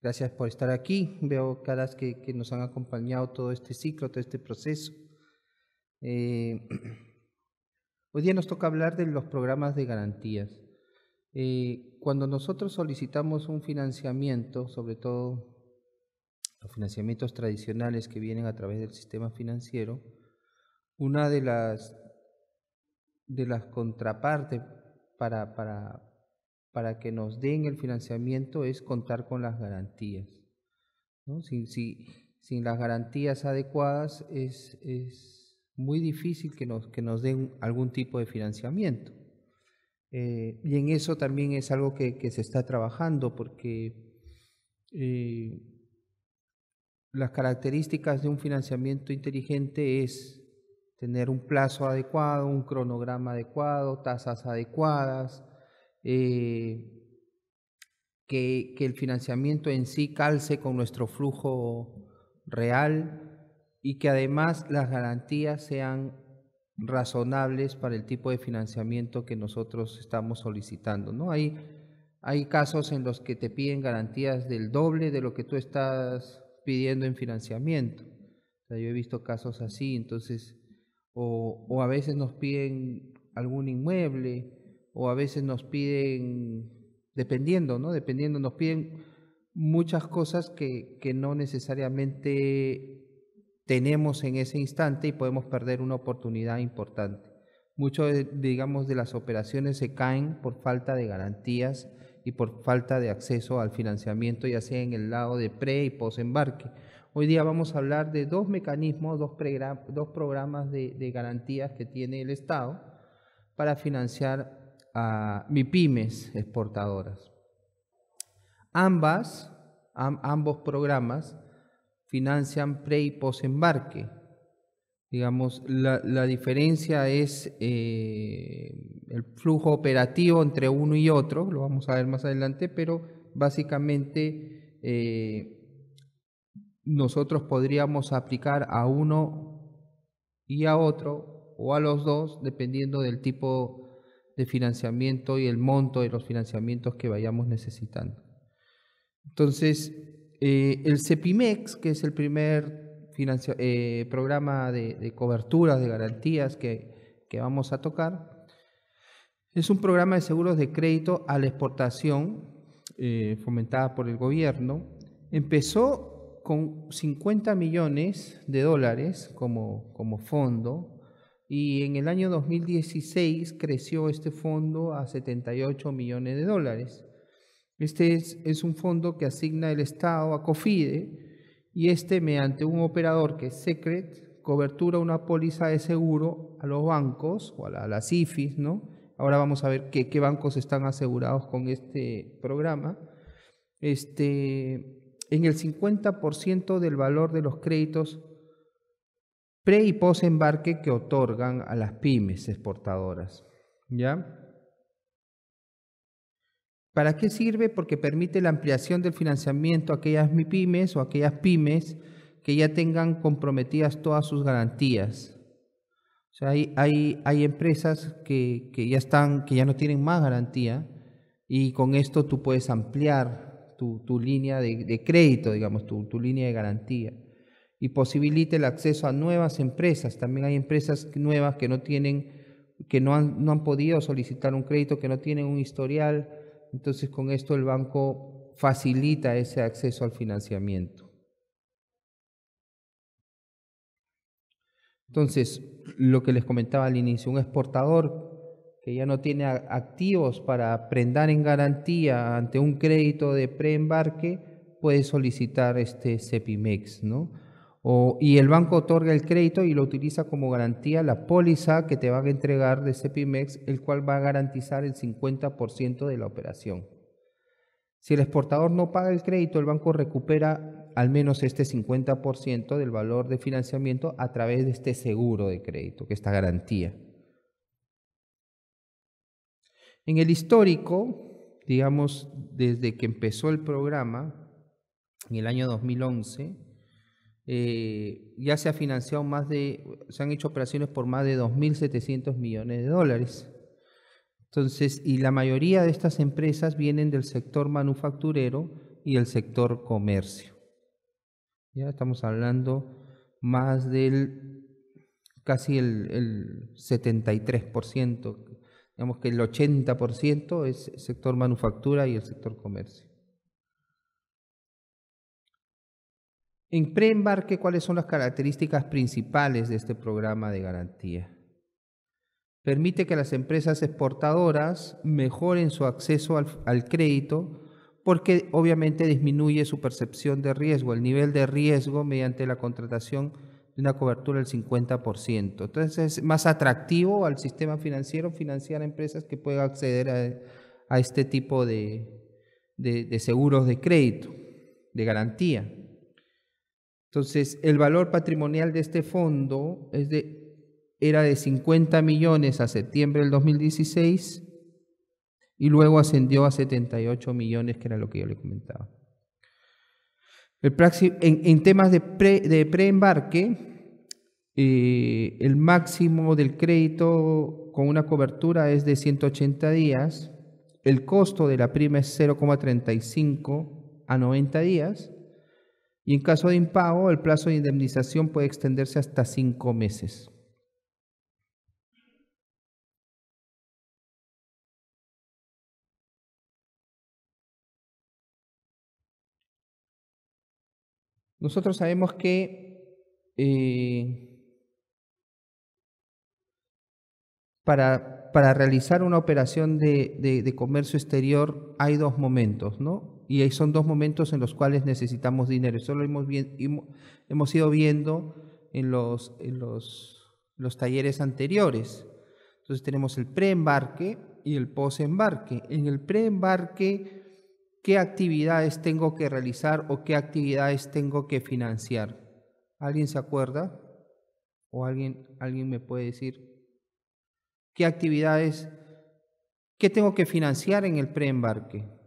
Gracias por estar aquí. Veo caras que, que nos han acompañado todo este ciclo, todo este proceso. Eh, hoy día nos toca hablar de los programas de garantías. Eh, cuando nosotros solicitamos un financiamiento, sobre todo los financiamientos tradicionales que vienen a través del sistema financiero, una de las, de las contrapartes para, para que nos den el financiamiento es contar con las garantías. sin las garantías adecuadas es, muy difícil que nos, que nos den algún tipo de financiamiento. Eh, y en eso también es algo que, se está trabajando porque eh, las características de un financiamiento inteligente es tener un plazo adecuado, un cronograma adecuado, tasas adecuadas, eh, que, que, el financiamiento en sí calce con nuestro flujo real y que además las garantías sean razonables para el tipo de financiamiento que nosotros estamos solicitando. ¿no? Hay, hay casos en los que te piden garantías del doble de lo que tú estás pidiendo en financiamiento. yo he visto casos así, entonces, o, o a veces nos piden algún inmueble, o a veces nos piden, dependiendo, ¿no? Dependiendo, nos piden muchas cosas que, que no necesariamente tenemos en ese instante y podemos perder una oportunidad importante. Muchos, digamos, de las operaciones se caen por falta de garantías y por falta de acceso al financiamiento, ya sea en el lado de pre y post embarque. Hoy día vamos a hablar de dos mecanismos, dos, dos programas de, de, garantías que tiene el Estado para financiar a MIPIMES exportadoras. Ambas, ambos programas financian pre y embarque. Digamos, la, diferencia es eh, el flujo operativo entre uno y otro, lo vamos a ver más adelante, pero básicamente eh, nosotros podríamos aplicar a uno y a otro o a los dos, dependiendo del tipo de financiamiento y el monto de los financiamientos que vayamos necesitando. Entonces, eh, el CEPIMEX, que es el primer eh, programa de, coberturas, de garantías que, vamos a tocar, es un programa de seguros de crédito a la exportación eh, fomentada por el gobierno, empezó con 50 millones de dólares como, como fondo y en el año 2016 creció este fondo a 78 millones de dólares. Este es, un fondo que asigna el Estado a COFIDE y este mediante un operador que es Secret cobertura una póliza de seguro a los bancos o a, las IFIs, ¿no? Ahora vamos a ver qué, qué, bancos están asegurados con este programa. Este, en el 50% del valor de los créditos pre y post embarque que otorgan a las pymes exportadoras. ¿Ya? ¿Para qué sirve? Porque permite la ampliación del financiamiento a aquellas MIPYMES o aquellas pymes que ya tengan comprometidas todas sus garantías. O sea, hay, hay, empresas que, que, ya están, que ya no tienen más garantía y con esto tú puedes ampliar tu, tu línea de, crédito, digamos, tu línea de garantía y posibilita el acceso a nuevas empresas. También hay empresas nuevas que no tienen, que no han, no han podido solicitar un crédito, que no tienen un historial. Entonces, con esto el banco facilita ese acceso al financiamiento. Entonces, lo que les comentaba al inicio, un exportador que ya no tiene activos para prendar en garantía ante un crédito de preembarque, puede solicitar este CEPIMEX, ¿no? y el banco otorga el crédito y lo utiliza como garantía la póliza que te van a entregar de CEPIMEX, el cual va a garantizar el 50% de la operación. Si el exportador no paga el crédito, el banco recupera al menos este 50% del valor de financiamiento a través de este seguro de crédito, que esta garantía. En el histórico, digamos, desde que empezó el programa, en el año 2011, eh, ya se ha financiado más de, se han hecho operaciones por más de 2.700 millones de dólares. Entonces, y la mayoría de estas empresas vienen del sector manufacturero y el sector comercio. Ya estamos hablando más del casi el, el 73%, digamos que el 80% es sector manufactura y el sector comercio. En preembarque, ¿cuáles son las características principales de este programa de garantía? Permite que las empresas exportadoras mejoren su acceso al, crédito porque obviamente disminuye su percepción de riesgo, el nivel de riesgo mediante la contratación de una cobertura del 50%. Entonces es más atractivo al sistema financiero financiar empresas que puedan acceder a, este tipo de seguros de crédito, de garantía. Entonces, el valor patrimonial de este fondo es de, era de 50 millones a septiembre del 2016 y luego ascendió a 78 millones, que era lo que yo le comentaba. en, temas de, preembarque, eh, el máximo del crédito con una cobertura es de 180 días, el costo de la prima es 0,35 a 90 días y en caso de impago, el plazo de indemnización puede extenderse hasta cinco meses. Nosotros sabemos que eh, para, para, realizar una operación de, de comercio exterior hay dos momentos, ¿no? Y ahí son dos momentos en los cuales necesitamos dinero. Eso lo hemos, hemos ido viendo en los, los, los talleres anteriores. Entonces tenemos el preembarque y el posembarque. En el preembarque, ¿qué actividades tengo que realizar o qué actividades tengo que financiar? ¿Alguien se acuerda? ¿O alguien, alguien me puede decir qué actividades, qué tengo que financiar en el preembarque?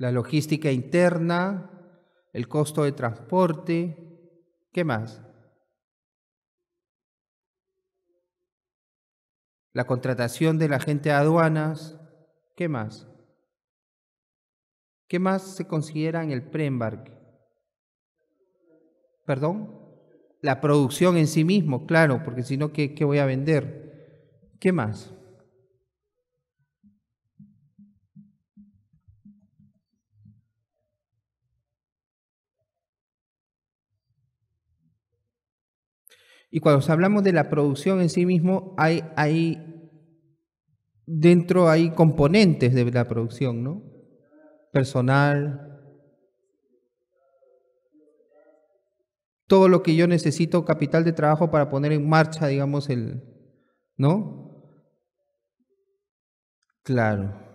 la logística interna, el costo de transporte, ¿qué más? La contratación de la gente de aduanas, ¿qué más? ¿Qué más se considera en el preembarque? ¿Perdón? La producción en sí mismo, claro, porque si no, ¿qué, ¿qué voy a vender? ¿Qué más? Y cuando hablamos de la producción en sí mismo, hay, hay dentro hay componentes de la producción, ¿no? Personal. Todo lo que yo necesito, capital de trabajo para poner en marcha, digamos, el. ¿No? Claro.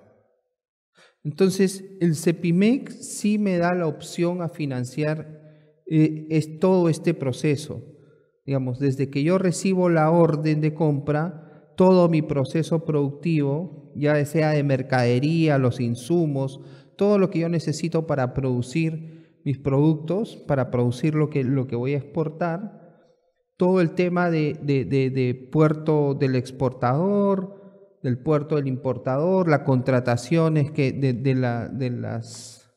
Entonces, el CEPIMEC sí me da la opción a financiar eh, es todo este proceso. Digamos, desde que yo recibo la orden de compra, todo mi proceso productivo, ya sea de mercadería, los insumos, todo lo que yo necesito para producir mis productos, para producir lo que, lo que voy a exportar, todo el tema de, puerto del exportador, del puerto del importador, las contrataciones que de, la, de, las,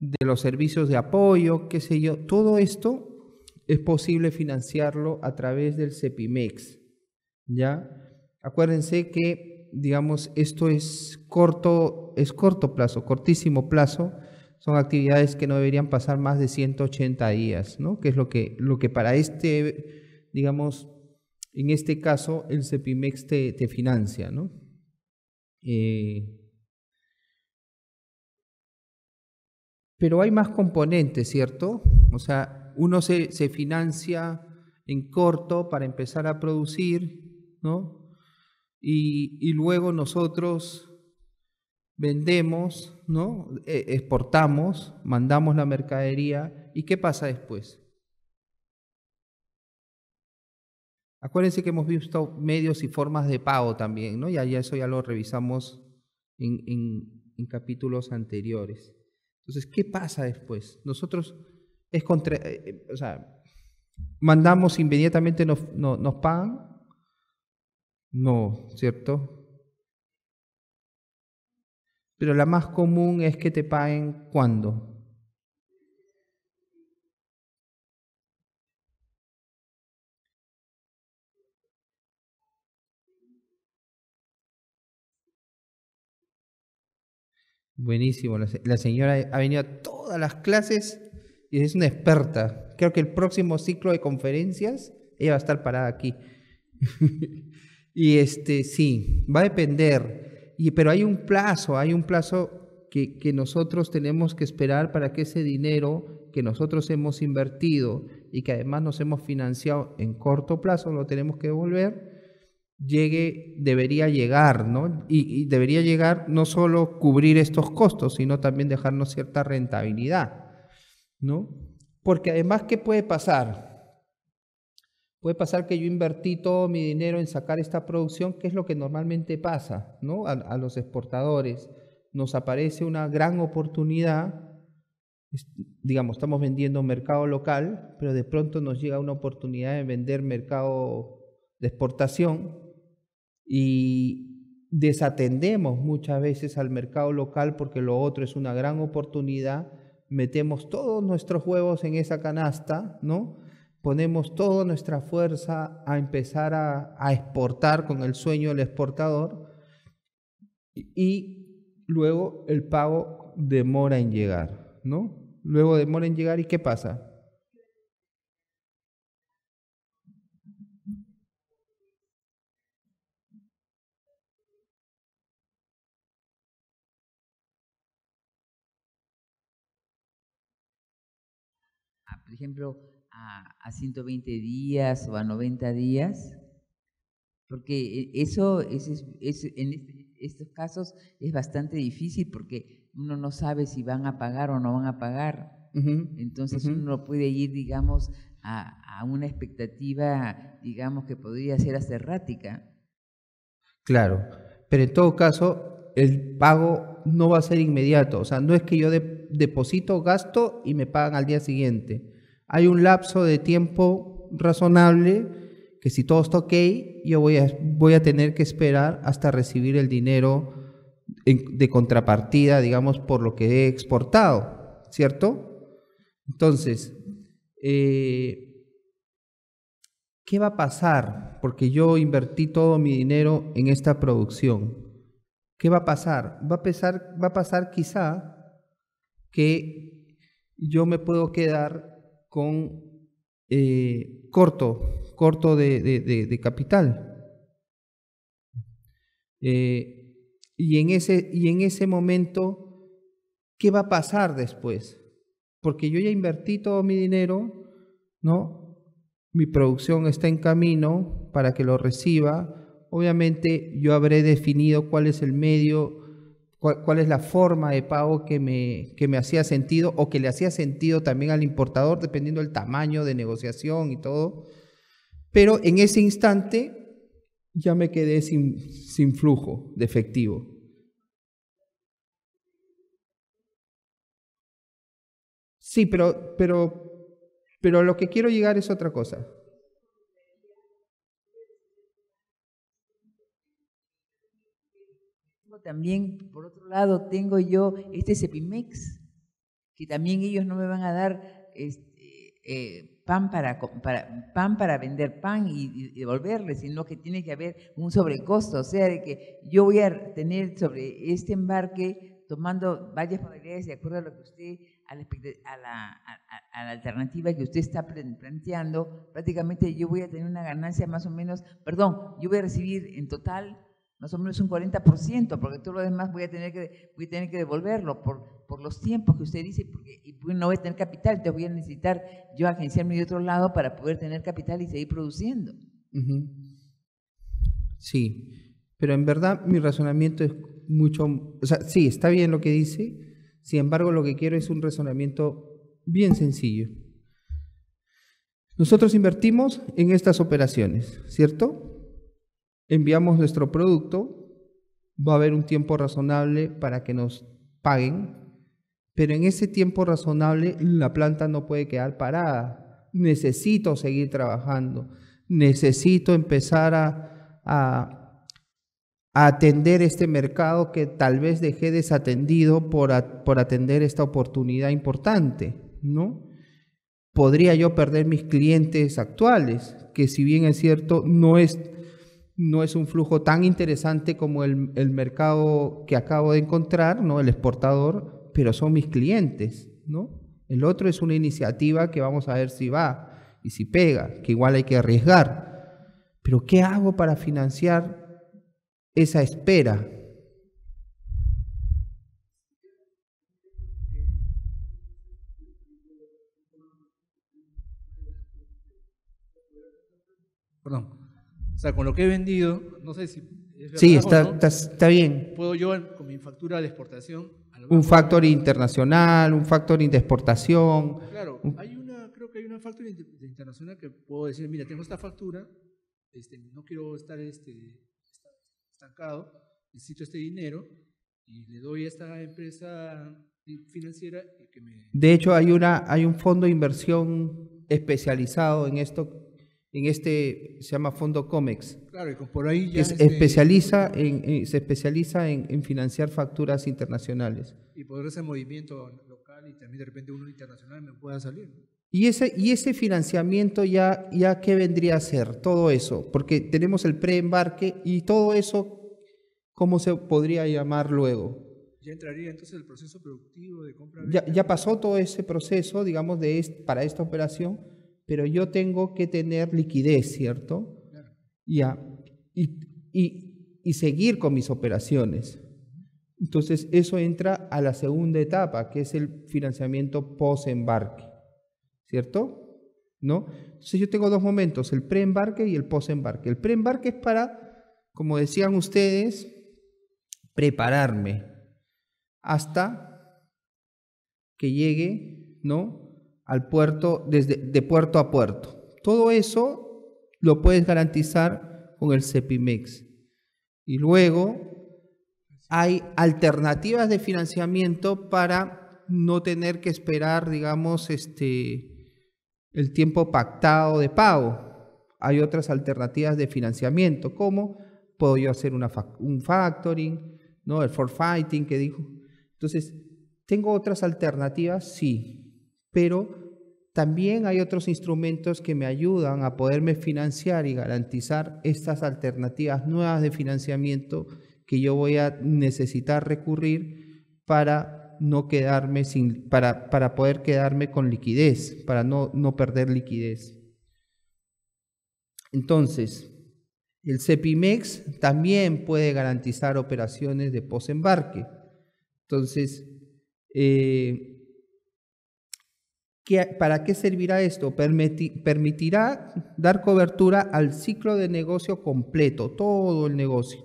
de los servicios de apoyo, qué sé yo, todo esto es posible financiarlo a través del CEPIMEX. ¿Ya? Acuérdense que, digamos, esto es corto, es corto plazo, cortísimo plazo. Son actividades que no deberían pasar más de 180 días, ¿no? Que es lo que, lo que para este, digamos, en este caso, el CEPIMEX te, financia, ¿no? Eh, pero hay más componentes, ¿cierto? O sea, uno se, se financia en corto para empezar a producir, ¿no? Y, luego nosotros vendemos, ¿no? E, exportamos, mandamos la mercadería. ¿Y qué pasa después? Acuérdense que hemos visto medios y formas de pago también, ¿no? Y eso ya lo revisamos en, en, en capítulos anteriores. Entonces, ¿qué pasa después? Nosotros es contra, eh, eh, o sea, mandamos inmediatamente nos, nos pagan. No, ¿cierto? Pero la más común es que te paguen cuando. Buenísimo, la señora ha venido a todas las clases y es una experta. Creo que el próximo ciclo de conferencias ella va a estar parada aquí. y este, sí, va a depender. Y, pero hay un plazo, hay un plazo que, nosotros tenemos que esperar para que ese dinero que nosotros hemos invertido y que además nos hemos financiado en corto plazo, lo tenemos que devolver llegue, debería llegar, ¿no? y, debería llegar no solo cubrir estos costos, sino también dejarnos cierta rentabilidad. ¿no? Porque además, ¿qué puede pasar? Puede pasar que yo invertí todo mi dinero en sacar esta producción, que es lo que normalmente pasa, ¿no? A, los exportadores nos aparece una gran oportunidad, digamos, estamos vendiendo mercado local, pero de pronto nos llega una oportunidad de vender mercado de exportación y desatendemos muchas veces al mercado local porque lo otro es una gran oportunidad metemos todos nuestros huevos en esa canasta, ¿no? Ponemos toda nuestra fuerza a empezar a, exportar con el sueño del exportador y luego el pago demora en llegar, ¿no? Luego demora en llegar y ¿qué pasa? ejemplo, a, a 120 días o a 90 días, porque eh, eso es, es, en este, estos casos es bastante difícil porque uno no sabe si van a pagar o no van a pagar. Entonces uno puede ir, digamos, a, a, una expectativa, digamos, que podría ser aserrática. Claro, pero en todo caso, el pago no va a ser inmediato. O sea, no es que yo deposito, gasto y me pagan al día siguiente hay un lapso de tiempo razonable que si todo está ok, yo voy a, voy a tener que esperar hasta recibir el dinero de contrapartida, digamos, por lo que he exportado, ¿cierto? Entonces, eh, ¿qué va a pasar? Porque yo invertí todo mi dinero en esta producción. ¿Qué va a pasar? Va a, va a pasar quizá que yo me puedo quedar con eh, corto, corto de, capital. Eh, y, en ese, y en ese momento, ¿qué va a pasar después? Porque yo ya invertí todo mi dinero, ¿no? Mi producción está en camino para que lo reciba. Obviamente yo habré definido cuál es el medio cuál, es la forma de pago que me, que me hacía sentido o que le hacía sentido también al importador, dependiendo del tamaño de negociación y todo. Pero en ese instante ya me quedé sin, sin flujo de efectivo. Sí, pero, pero, pero lo que quiero llegar es otra cosa. también, por otro lado, tengo yo este Cepimex, que también ellos no me van a dar este, eh, pan, para, pan para vender pan y, devolverle sino que tiene que haber un sobrecosto, o sea, que yo voy a tener sobre este embarque, tomando varias probabilidades de acuerdo a lo que usted, a la, a la alternativa que usted está planteando, prácticamente yo voy a tener una ganancia más o menos, perdón, yo voy a recibir en total más o un 40%, porque todo lo demás voy a tener que, tener que devolverlo por, por los tiempos que usted dice, porque y no voy a tener capital, entonces voy a necesitar yo agenciarme de otro lado para poder tener capital y seguir produciendo. Sí, pero en verdad mi razonamiento es mucho, o sea, sí, está bien lo que dice, sin embargo lo que quiero es un razonamiento bien sencillo. Nosotros invertimos en estas operaciones, ¿cierto? enviamos nuestro producto, va a haber un tiempo razonable para que nos paguen, pero en ese tiempo razonable la planta no puede quedar parada. Necesito seguir trabajando, necesito empezar a, a, atender este mercado que tal vez dejé desatendido por, por atender esta oportunidad importante, ¿no? Podría yo perder mis clientes actuales, que si bien es cierto, no es no es un flujo tan interesante como el, mercado que acabo de encontrar, ¿no? el exportador, pero son mis clientes. ¿no? El otro es una iniciativa que vamos a ver si va y si pega, que igual hay que arriesgar. Pero ¿qué hago para financiar esa espera? Perdón sea, con lo que he vendido, no sé si... sí, está, está, bien. Puedo yo, con mi factura de exportación... Un factor internacional, un factor de exportación. Claro, hay una, creo que hay una factura internacional que puedo decir, mira, tengo esta factura, este, no quiero estar este, estancado, necesito este dinero y le doy a esta empresa financiera que me... De hecho, hay, una, hay un fondo de inversión especializado en esto en este, se llama Fondo COMEX. Claro, y por ahí ya... Este se especializa en, financiar facturas internacionales. Y por ese movimiento local y también de repente uno internacional me pueda salir. ¿Y ese, y ese financiamiento ya, ya qué vendría a ser? Todo eso, porque tenemos el preembarque y todo eso, ¿cómo se podría llamar luego? Ya entraría entonces el proceso productivo de compra. Ya, ya pasó todo ese proceso, digamos, de para esta operación pero yo tengo que tener liquidez, ¿cierto? y, y, seguir con mis operaciones. Entonces, eso entra a la segunda etapa, que es el financiamiento post-embarque, ¿cierto? ¿No? Entonces, yo tengo dos momentos, el pre-embarque y el post-embarque. El pre-embarque es para, como decían ustedes, prepararme hasta que llegue, ¿no? al puerto, desde, de puerto a puerto. Todo eso lo puedes garantizar con el CEPIMEX. Y luego hay alternativas de financiamiento para no tener que esperar, digamos, este, el tiempo pactado de pago. Hay otras alternativas de financiamiento, como puedo yo hacer una, un factoring, ¿no? el forfaiting que dijo. Entonces, ¿tengo otras alternativas? Sí, pero también hay otros instrumentos que me ayudan a poderme financiar y garantizar estas alternativas nuevas de financiamiento que yo voy a necesitar recurrir para no quedarme sin para, para poder quedarme con liquidez, para no, perder liquidez. Entonces, el CEPIMEX también puede garantizar operaciones de posembarque. Entonces, eh, ¿Para qué servirá esto? permitirá dar cobertura al ciclo de negocio completo, todo el negocio,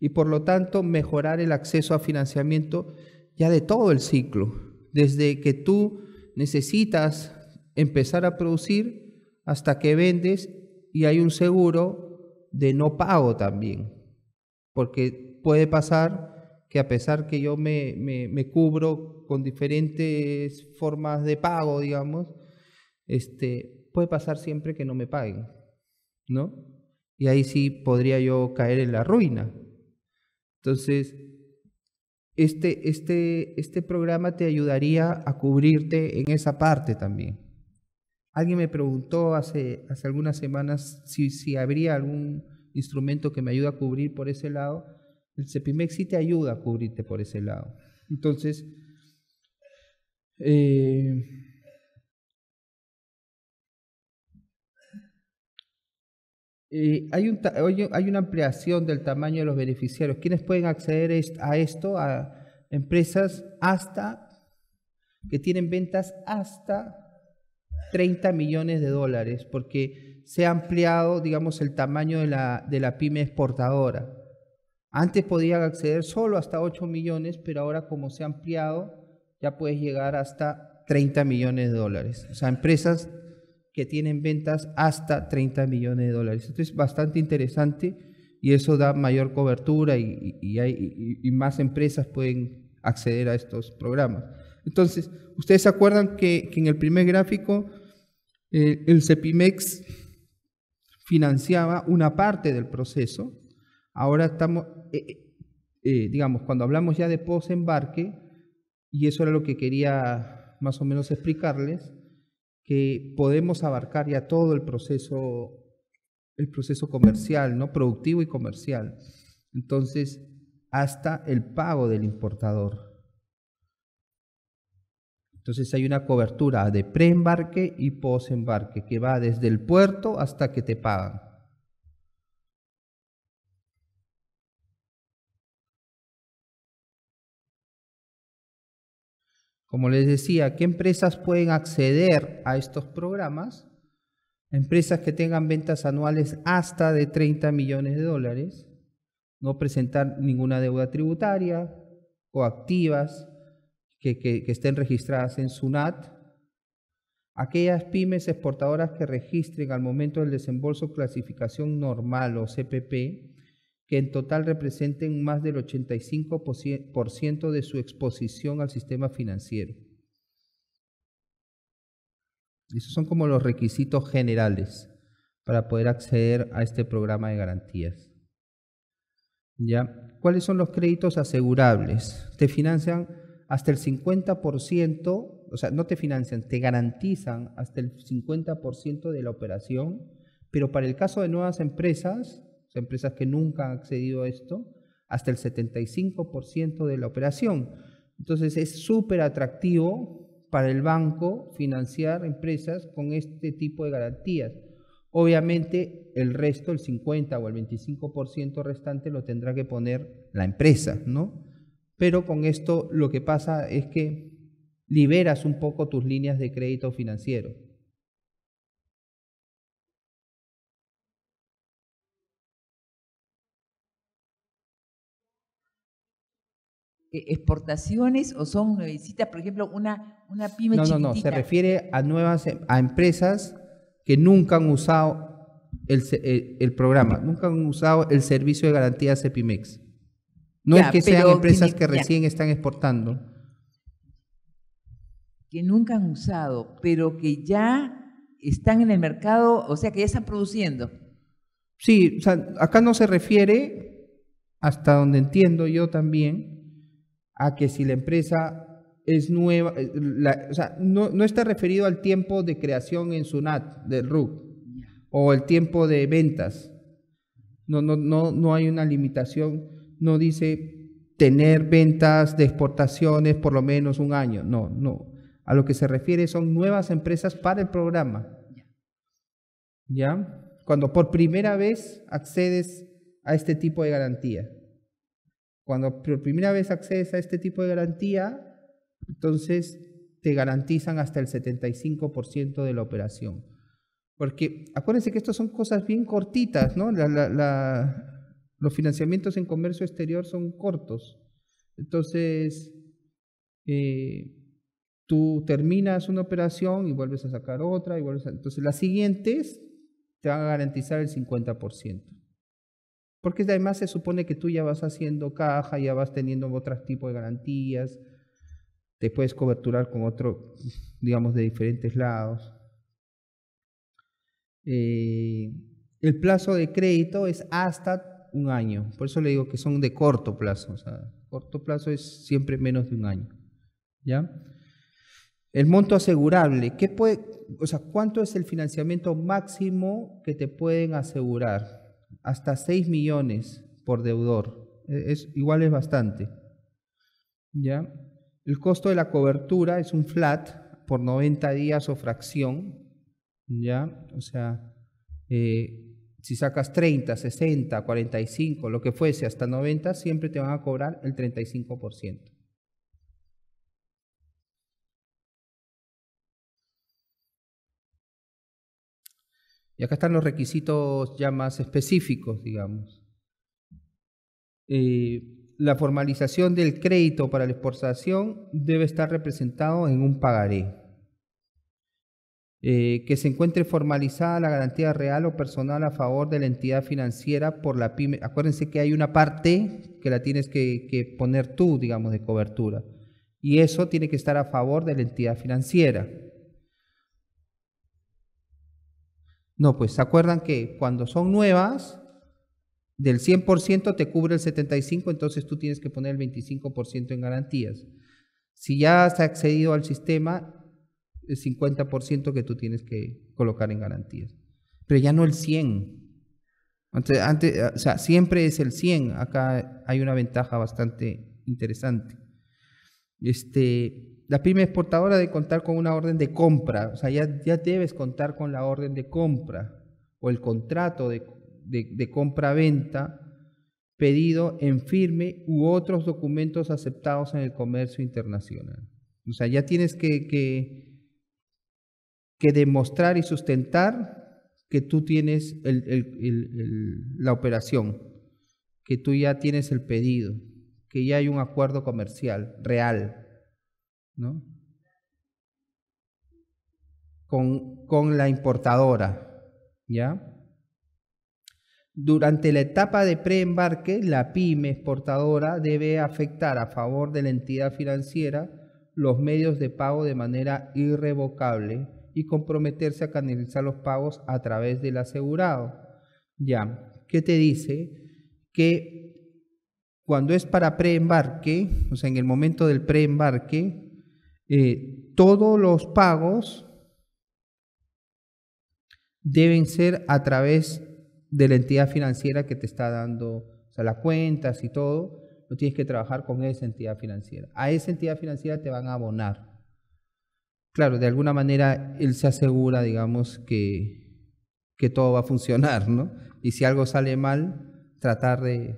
y por lo tanto mejorar el acceso a financiamiento ya de todo el ciclo, desde que tú necesitas empezar a producir hasta que vendes y hay un seguro de no pago también, porque puede pasar que a pesar que yo me, me, cubro con diferentes formas de pago, digamos, este, puede pasar siempre que no me paguen, ¿no? Y ahí sí podría yo caer en la ruina. Entonces, este, este, este programa te ayudaría a cubrirte en esa parte también. Alguien me preguntó hace, hace algunas semanas si, si habría algún instrumento que me ayude a cubrir por ese lado el Cepimex sí te ayuda a cubrirte por ese lado. Entonces, eh, eh, hay, una ampliación del tamaño de los beneficiarios. ¿Quiénes pueden acceder a esto? A empresas hasta que tienen ventas hasta 30 millones de dólares, porque se ha ampliado, digamos, el tamaño de la pyme exportadora. Antes podían acceder solo hasta 8 millones, pero ahora como se ha ampliado, ya puedes llegar hasta 30 millones de dólares. O sea, empresas que tienen ventas hasta 30 millones de dólares. Esto es bastante interesante y eso da mayor cobertura y, hay, más empresas pueden acceder a estos programas. Entonces, ustedes se acuerdan que, en el primer gráfico eh, el CEPIMEX financiaba una parte del proceso. Ahora estamos, eh, eh, eh, digamos, cuando hablamos ya de posembarque, y eso era lo que quería más o menos explicarles, que podemos abarcar ya todo el proceso, el proceso comercial, ¿no? productivo y comercial. Entonces, hasta el pago del importador. Entonces hay una cobertura de preembarque y posembarque que va desde el puerto hasta que te pagan. Como les decía, ¿qué empresas pueden acceder a estos programas? Empresas que tengan ventas anuales hasta de 30 millones de dólares, no presentar ninguna deuda tributaria, o activas que estén registradas en SUNAT, aquellas pymes exportadoras que registren al momento del desembolso clasificación normal o CPP, que en total representen más del 85% de su exposición al sistema financiero. Esos son como los requisitos generales para poder acceder a este programa de garantías. ¿Ya? ¿Cuáles son los créditos asegurables? Te financian hasta el 50%, o sea, no te financian, te garantizan hasta el 50% de la operación, pero para el caso de nuevas empresas, o sea, empresas que nunca han accedido a esto, hasta el 75% de la operación. Entonces es súper atractivo para el banco financiar empresas con este tipo de garantías. Obviamente el resto, el 50 o el 25% restante lo tendrá que poner la empresa, ¿no? Pero con esto lo que pasa es que liberas un poco tus líneas de crédito financiero. Eh, exportaciones o son nuevecitas, por ejemplo, una, una pyme No, no, no, se refiere a nuevas, em, a empresas que nunca han usado el, eh, el, programa, nunca han usado el servicio de garantías EPIMEX. No es que sean empresas que, recién están exportando. Que nunca han usado, pero que ya están en el mercado, o sea, que ya están produciendo. Sí, o sea, acá no se refiere, hasta donde entiendo yo también, a que si la empresa es nueva, eh, o sea, no, está referido al tiempo de creación en SUNAT del RUC o el tiempo de ventas. No, no hay una limitación, no dice tener ventas de exportaciones por lo menos un año, no, no. A lo que se refiere son nuevas empresas para el programa. ¿Ya? Cuando por primera vez accedes a este tipo de garantía. Cuando por primera vez accedes a este tipo de garantía, entonces te garantizan hasta el 75% de la operación. Porque acuérdense que estas son cosas bien cortitas, ¿no? los financiamientos en comercio exterior son cortos. Entonces, eh, tú terminas una operación y vuelves a sacar otra, y entonces las siguientes te van a garantizar el 50%. Porque además se supone que tú ya vas haciendo caja, ya vas teniendo otro tipo de garantías, te puedes coberturar con otro, digamos, de diferentes lados. Eh, el plazo de crédito es hasta un año, por eso le digo que son de corto plazo, o sea, corto plazo es siempre menos de un año. ¿Ya? El monto asegurable, ¿qué puede, o sea, ¿cuánto es el financiamiento máximo que te pueden asegurar? hasta 6 millones por deudor. E, es, igual es bastante. ¿Ya? El costo de la cobertura es un flat por 90 días o fracción. ¿Ya? O sea, eh, si sacas 30, 60, 45, lo que fuese, hasta 90, siempre te van a cobrar el 35%. Y acá están los requisitos ya más específicos, digamos. Eh, la formalización del crédito para la exportación debe estar representado en un pagaré. Eh, que se encuentre formalizada la garantía real o personal a favor de la entidad financiera por la pyme. Acuérdense que hay una parte que la tienes que poner tú, digamos, de cobertura. Y eso tiene que estar a favor de la entidad financiera. No, pues se acuerdan que cuando son nuevas, del 100% te cubre el 75%, entonces tú tienes que poner el 25% en garantías. Si ya has accedido al sistema, el 50% que tú tienes que colocar en garantías. Pero ya no el 100%. o sea, siempre es el 100. Acá hay una ventaja bastante interesante. Este, la pyme exportadora debe contar con una orden de compra, o sea, ya, ya debes contar con la orden de compra o el contrato de, compra-venta pedido en firme u otros documentos aceptados en el comercio internacional. O sea, ya tienes que, que, demostrar y sustentar que tú tienes la operación, que tú ya tienes el pedido, que ya hay un acuerdo comercial real. ¿no? Con, con la importadora, ¿ya? Durante la etapa de preembarque, la pyme exportadora debe afectar a favor de la entidad financiera los medios de pago de manera irrevocable y comprometerse a canalizar los pagos a través del asegurado. Ya, ¿qué te dice? Que cuando es para preembarque, o sea, en el momento del preembarque, eh, todos los pagos deben ser a través de la entidad financiera que te está dando o las cuentas y todo. No tienes que trabajar con esa entidad financiera. A esa entidad financiera te van a abonar. Claro, de alguna manera él se asegura, digamos, que, que todo va a funcionar, ¿no? Y si algo sale mal, tratar de,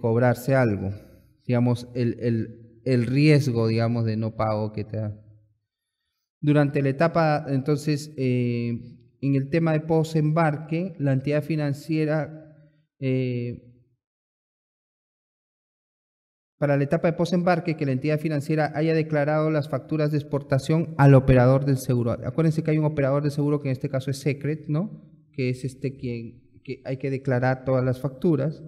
cobrarse algo. Digamos, el, el riesgo, digamos, de no pago que te da. Durante la etapa, entonces, eh, en el tema de posembarque, la entidad financiera, eh, para la etapa de posembarque, que la entidad financiera haya declarado las facturas de exportación al operador del seguro. Acuérdense que hay un operador de seguro que en este caso es Secret, ¿no? Que es este quien que hay que declarar todas las facturas.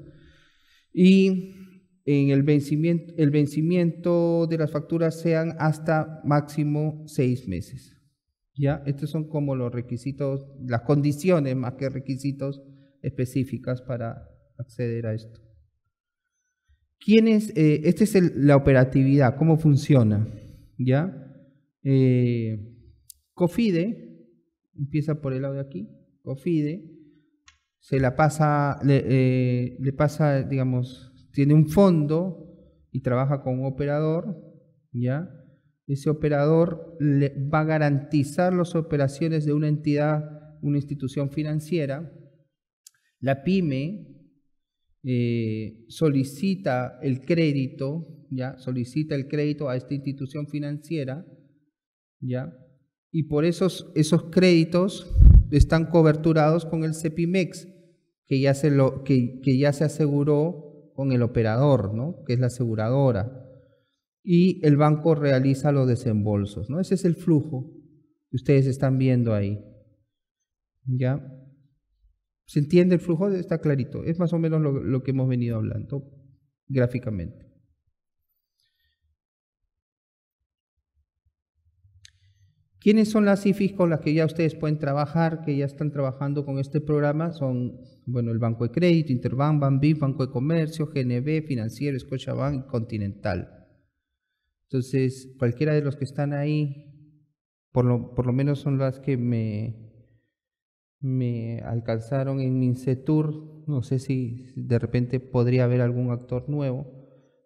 Y en el vencimiento, el vencimiento de las facturas sean hasta máximo seis meses. ¿Ya? Estos son como los requisitos, las condiciones más que requisitos específicas para acceder a esto. ¿Quién es? Eh, esta es la operatividad, cómo funciona. ¿Ya? Eh, COFIDE, empieza por el lado de aquí, COFIDE, se la pasa, le eh, pasa, digamos, tiene un fondo y trabaja con un operador, ¿ya? Ese operador va a garantizar las operaciones de una entidad, una institución financiera. La pyme eh, solicita el crédito, ¿ya? Solicita el crédito a esta institución financiera, ¿ya? Y por esos, esos créditos están coberturados con el CEPIMEX, que ya se, lo, que ya se aseguró con el operador, ¿no? que es la aseguradora, y el banco realiza los desembolsos. ¿no? Ese es el flujo que ustedes están viendo ahí. ¿Ya? ¿Se entiende el flujo? Está clarito. Es más o menos lo que hemos venido hablando gráficamente. ¿Quiénes son las IFIs con las que ya ustedes pueden trabajar, que ya están trabajando con este programa? Son, bueno, el Banco de Crédito, Interbank, Banbif, Banco de Comercio, GNB, Financiero, Scotiabank, Continental. Entonces, cualquiera de los que están ahí, por lo, por lo menos son las que me, me alcanzaron en mi No sé si de repente podría haber algún actor nuevo,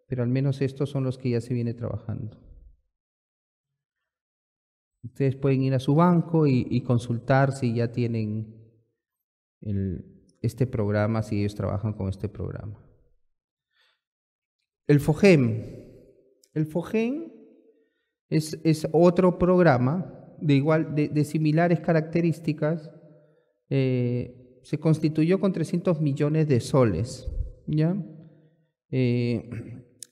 pero al menos estos son los que ya se viene trabajando. Ustedes pueden ir a su banco y, consultar si ya tienen este programa, si ellos trabajan con este programa. El FOGEM. El FOGEM es, otro programa de, igual, de, similares características. Eh, se constituyó con 300 millones de soles. Eh,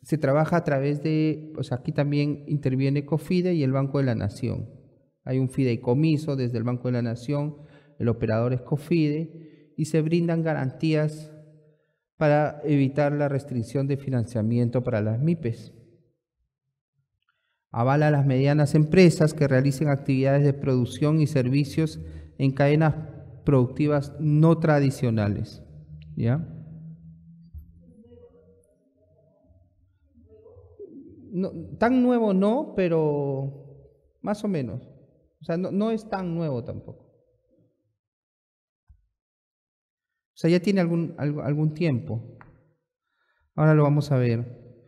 se trabaja a través de, o pues aquí también interviene COFIDE y el Banco de la Nación. Hay un fideicomiso desde el Banco de la Nación, el operador es COFIDE, y se brindan garantías para evitar la restricción de financiamiento para las MIPES. Avala a las medianas empresas que realicen actividades de producción y servicios en cadenas productivas no tradicionales. ¿Ya? tan nuevo no, pero más o menos. O sea, no, es tan nuevo tampoco. O sea, ya tiene algún, algún tiempo. Ahora lo vamos a ver.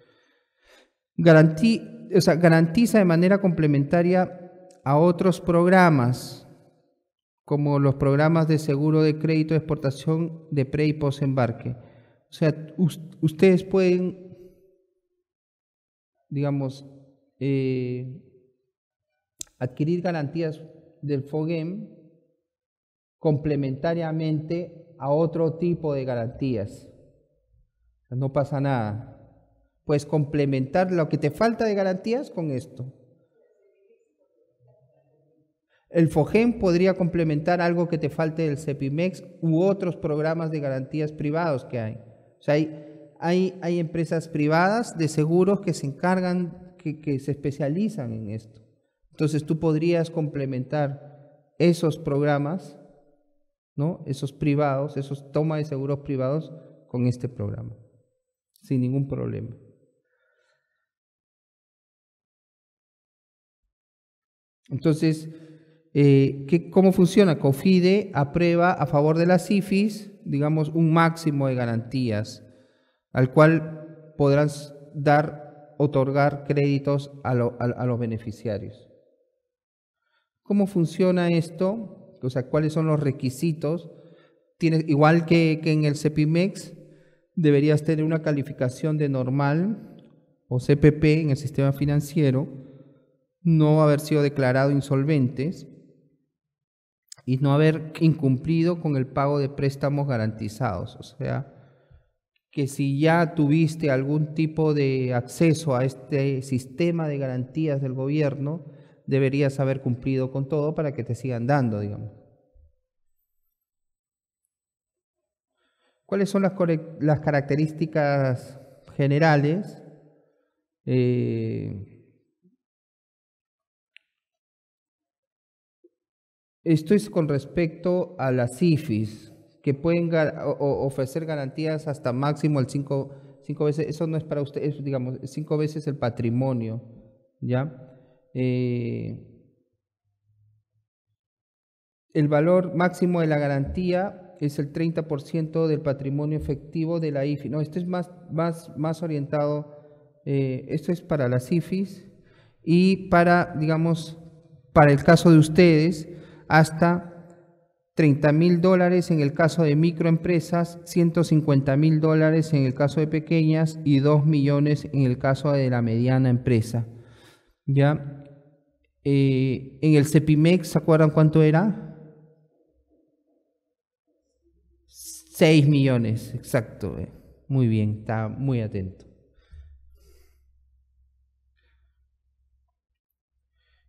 o sea, garantiza de manera complementaria a otros programas, como los programas de seguro de crédito de exportación de pre y post embarque. O sea, ustedes pueden, digamos, eh, adquirir garantías del FOGEM complementariamente a otro tipo de garantías. No pasa nada. Puedes complementar lo que te falta de garantías con esto. El FOGEM podría complementar algo que te falte del CEPIMEX u otros programas de garantías privados que hay. O sea, hay, hay, empresas privadas de seguros que se encargan, que, que se especializan en esto. Entonces tú podrías complementar esos programas, ¿no? Esos privados, esos toma de seguros privados con este programa, sin ningún problema. Entonces, eh, ¿cómo funciona? COFIDE aprueba a favor de las CIFIS, digamos, un máximo de garantías, al cual podrás dar, otorgar créditos a los beneficiarios. ¿Cómo funciona esto? O sea, ¿cuáles son los requisitos? Tienes, igual que, que en el CEPIMEX, deberías tener una calificación de normal o CPP en el sistema financiero, no haber sido declarado insolventes y no haber incumplido con el pago de préstamos garantizados. O sea, que si ya tuviste algún tipo de acceso a este sistema de garantías del gobierno, deberías haber cumplido con todo para que te sigan dando, digamos. ¿Cuáles son las, las características generales eh, esto es con respecto a las IFIs, que pueden ofrecer garantías hasta máximo el cinco, cinco veces, eso no es para ustedes, digamos, cinco veces el patrimonio, ¿ya? Eh, el valor máximo de la garantía es el 30% del patrimonio efectivo de la IFI. No, esto es más, más, más orientado, eh, esto es para las IFIs y para, digamos, para el caso de ustedes, hasta 30 mil dólares en el caso de microempresas, 150 mil dólares en el caso de pequeñas y 2 millones en el caso de la mediana empresa. ¿Ya? Eh, en el Cepimex, ¿se acuerdan cuánto era? 6 millones, exacto. Eh. Muy bien, está muy atento.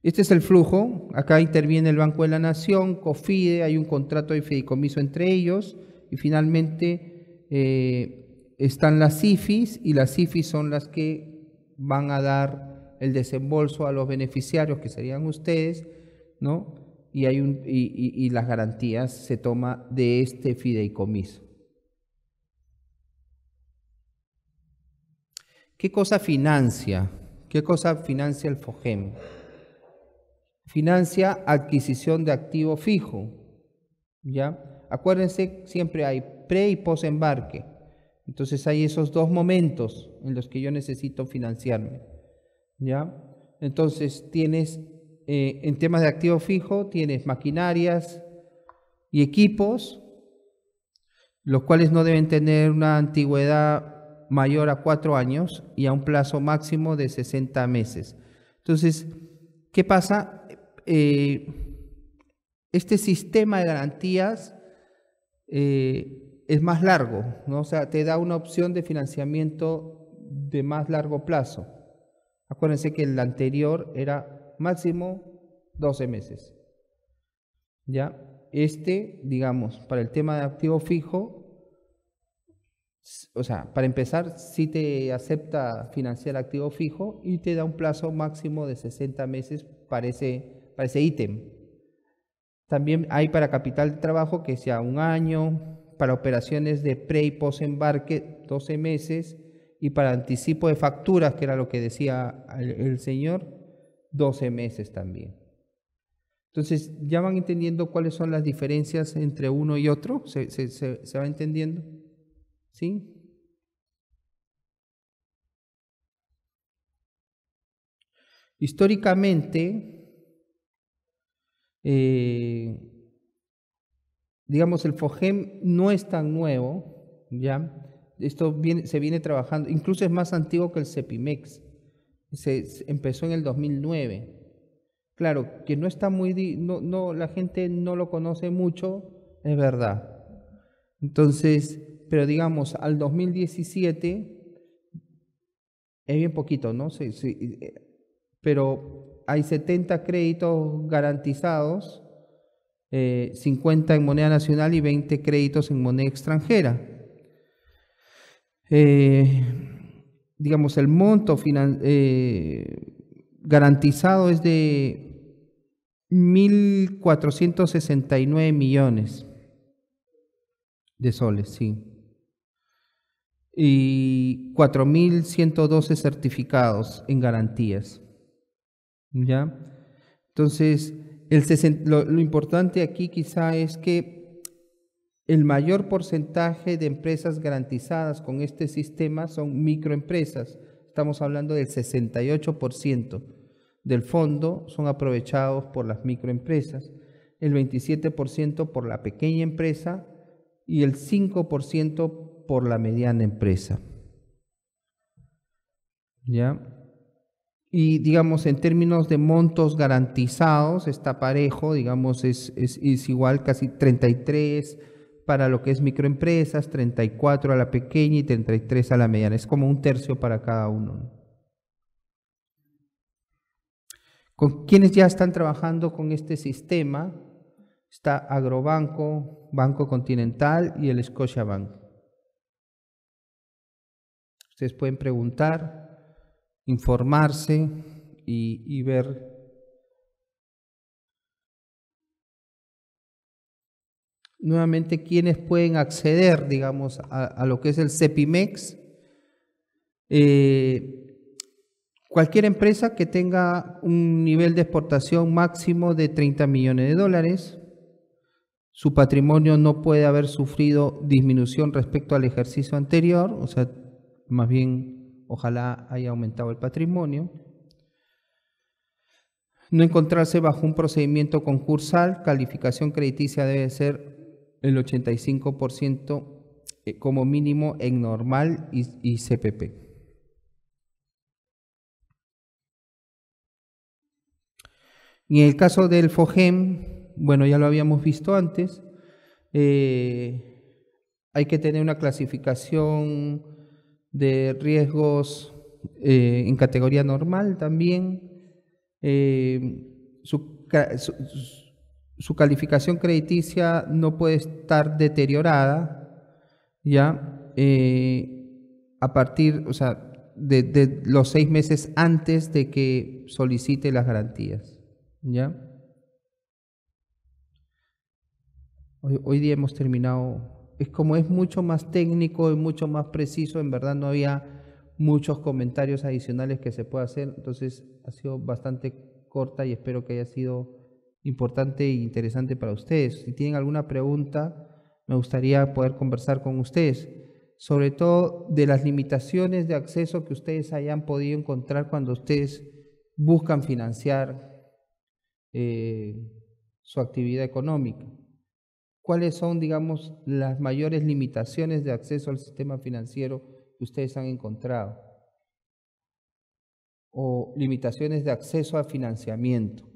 Este es el flujo. Acá interviene el Banco de la Nación, COFIDE, hay un contrato de fideicomiso entre ellos. Y finalmente eh, están las IFIs y las IFIs son las que van a dar el desembolso a los beneficiarios, que serían ustedes, ¿no? Y, hay un, y, las garantías se toma de este fideicomiso. ¿Qué cosa financia? ¿Qué cosa financia el FOGEM? Financia adquisición de activo fijo. ¿Ya? Acuérdense, siempre hay pre y post embarque. Entonces hay esos dos momentos en los que yo necesito financiarme. ¿ya? Entonces tienes, eh, en temas de activo fijo, tienes maquinarias y equipos, los cuales no deben tener una antigüedad mayor a cuatro años y a un plazo máximo de 60 meses. Entonces, ¿qué pasa? Eh, este sistema de garantías eh, es más largo, ¿no? o sea, te da una opción de financiamiento de más largo plazo. Acuérdense que el anterior era máximo 12 meses. ¿Ya? Este, digamos, para el tema de activo fijo, o sea, para empezar, si te acepta financiar activo fijo y te da un plazo máximo de 60 meses para ese, para ese ítem. También hay para capital de trabajo que sea un año, para operaciones de pre y post embarque 12 meses, y para anticipo de facturas, que era lo que decía el, Señor, 12 meses también. Entonces, ¿ya van entendiendo cuáles son las diferencias entre uno y otro? ¿Se, va entendiendo? ¿Sí? Históricamente, eh, digamos, el FOGEM no es tan nuevo, ¿ya? Esto viene, se viene trabajando, incluso es más antiguo que el CEPIMEX. Se, empezó en el 2009. Claro, que no está muy, no, no, la gente no lo conoce mucho, es verdad. Entonces, pero digamos, al 2017 es bien poquito, ¿no? sé eh, pero hay 70 créditos garantizados, 50 eh, en moneda nacional y 20 créditos en moneda extranjera. Eh, digamos, el monto eh, garantizado es de 1.469 millones de soles, sí. Y 4.112 certificados en garantías. ¿Ya? Entonces, el lo importante aquí quizá es que el mayor porcentaje de empresas garantizadas con este sistema son microempresas. Estamos hablando del 68% del fondo son aprovechados por las microempresas, el 27% por la pequeña empresa y el 5% por la mediana empresa. Y digamos, en términos de montos garantizados, está parejo, digamos, es, es igual casi 33 para lo que es microempresas, 34 a la pequeña y 33 a la mediana. Es como un tercio para cada uno. Con quienes ya están trabajando con este sistema está Agrobanco, Banco Continental y el Scotiabank. Ustedes pueden preguntar, informarse y ver nuevamente quienes pueden acceder, digamos, a, lo que es el CEPIMEX. Eh, cualquier empresa que tenga un nivel de exportación máximo de 30 millones de dólares, su patrimonio no puede haber sufrido disminución respecto al ejercicio anterior, o sea, más bien ojalá haya aumentado el patrimonio. No encontrarse bajo un procedimiento concursal, calificación crediticia debe ser el 85% eh, como mínimo en normal y, CPP. Y en el caso del FOGEM, bueno, ya lo habíamos visto antes, eh, hay que tener una clasificación de riesgos eh, en categoría normal también su calificación crediticia no puede estar deteriorada, ¿ya? Eh, a partir, o sea, de, los seis meses antes de que solicite las garantías, ¿ya? Hoy, hoy día hemos terminado, es como es mucho más técnico y mucho más preciso, en verdad no había muchos comentarios adicionales que se pueda hacer, entonces ha sido bastante corta y espero que haya sido importante e interesante para ustedes. Si tienen alguna pregunta, me gustaría poder conversar con ustedes, sobre todo de las limitaciones de acceso que ustedes hayan podido encontrar cuando ustedes buscan financiar eh, su actividad económica. ¿Cuáles son, digamos, las mayores limitaciones de acceso al sistema financiero que ustedes han encontrado? O limitaciones de acceso a financiamiento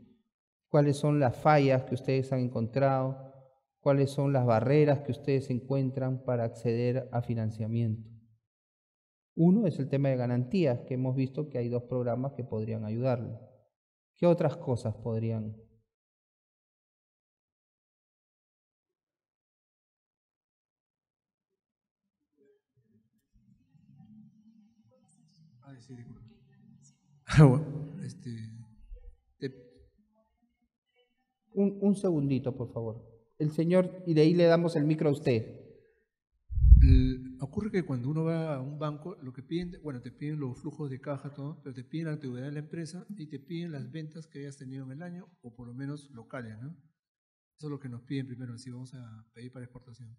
cuáles son las fallas que ustedes han encontrado, cuáles son las barreras que ustedes encuentran para acceder a financiamiento. Uno es el tema de garantías, que hemos visto que hay dos programas que podrían ayudarle. ¿Qué otras cosas podrían? Ah, Un, un segundito, por favor. El Señor, y de ahí le damos el micro a usted. Eh, ocurre que cuando uno va a un banco, lo que piden, bueno, te piden los flujos de caja, todo, pero te piden la antigüedad de la empresa y te piden las ventas que hayas tenido en el año, o por lo menos locales, ¿no? Eso es lo que nos piden primero, si vamos a pedir para exportación.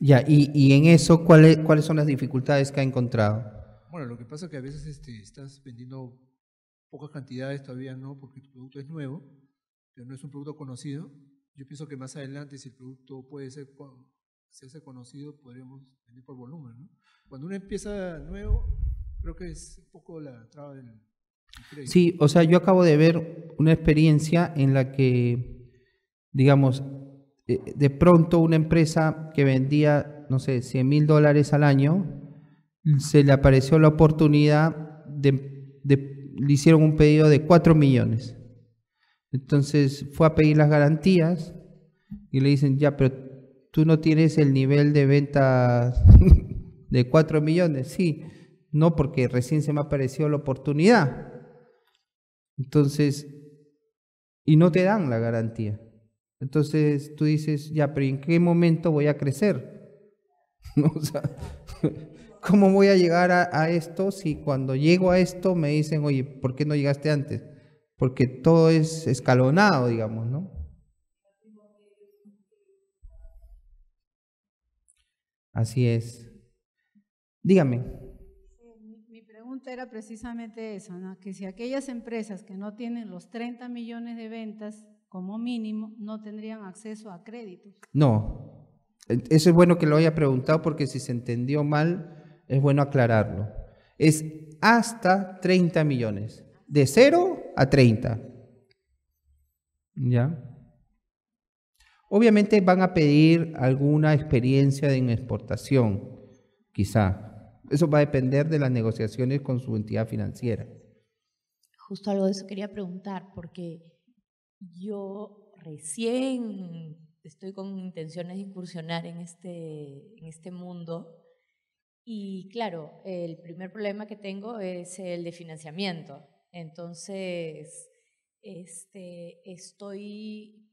Ya, y, y en eso, ¿cuáles cuáles son las dificultades que ha encontrado? Bueno, lo que pasa es que a veces este, estás vendiendo pocas cantidades todavía, ¿no? Porque tu producto es nuevo pero no es un producto conocido, yo pienso que más adelante, si el producto puede ser se conocido, podríamos vender por volumen. Cuando uno empieza nuevo, creo que es un poco la traba del, Sí, o sea, yo acabo de ver una experiencia en la que, digamos, eh, de pronto una empresa que vendía, no sé, 100 mil dólares al año, se le apareció la oportunidad de, le hicieron un pedido de 4 millones. Entonces fue a pedir las garantías y le dicen, ya, pero tú no tienes el nivel de ventas de cuatro millones. Sí, no, porque recién se me apareció la oportunidad. Entonces, y no te dan la garantía. Entonces tú dices, ya, pero ¿en qué momento voy a crecer? ¿cómo voy a llegar a esto si cuando llego a esto me dicen, oye, ¿por qué no llegaste antes? porque todo es escalonado, digamos, ¿no? Así es. Dígame. Mi pregunta era precisamente esa, que si aquellas empresas que no tienen los 30 millones de ventas como mínimo, no tendrían acceso a créditos. No, eso es bueno que lo haya preguntado porque si se entendió mal, es bueno aclararlo. Es hasta 30 millones. De cero a 30. ¿Ya? Obviamente van a pedir alguna experiencia en exportación, quizá. Eso va a depender de las negociaciones con su entidad financiera. Justo algo de eso quería preguntar, porque yo recién estoy con intenciones de incursionar en este, en este mundo y claro, el primer problema que tengo es el de financiamiento. Entonces, este, estoy,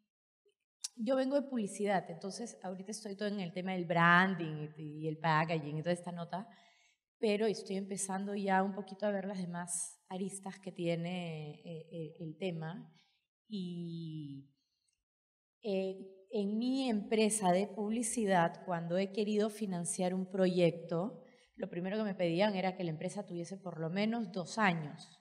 yo vengo de publicidad, entonces ahorita estoy todo en el tema del branding y, el packaging y toda esta nota, pero estoy empezando ya un poquito a ver las demás aristas que tiene eh, eh, el tema y eh, en mi empresa de publicidad, cuando he querido financiar un proyecto, lo primero que me pedían era que la empresa tuviese por lo menos dos años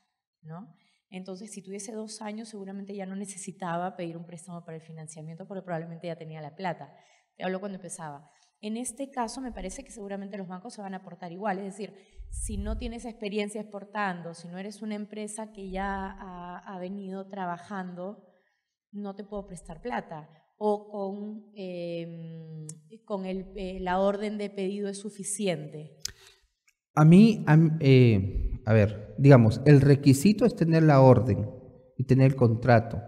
entonces, si tuviese dos años, seguramente ya no necesitaba pedir un préstamo para el financiamiento porque probablemente ya tenía la plata. Te hablo cuando empezaba. En este caso, me parece que seguramente los bancos se van a aportar igual. Es decir, si no tienes experiencia exportando, si no eres una empresa que ya ha, venido trabajando, no te puedo prestar plata. O con, em, con eh, la orden de pedido es suficiente. A mí, eh, a, ver, digamos, el requisito es tener la orden y tener el contrato,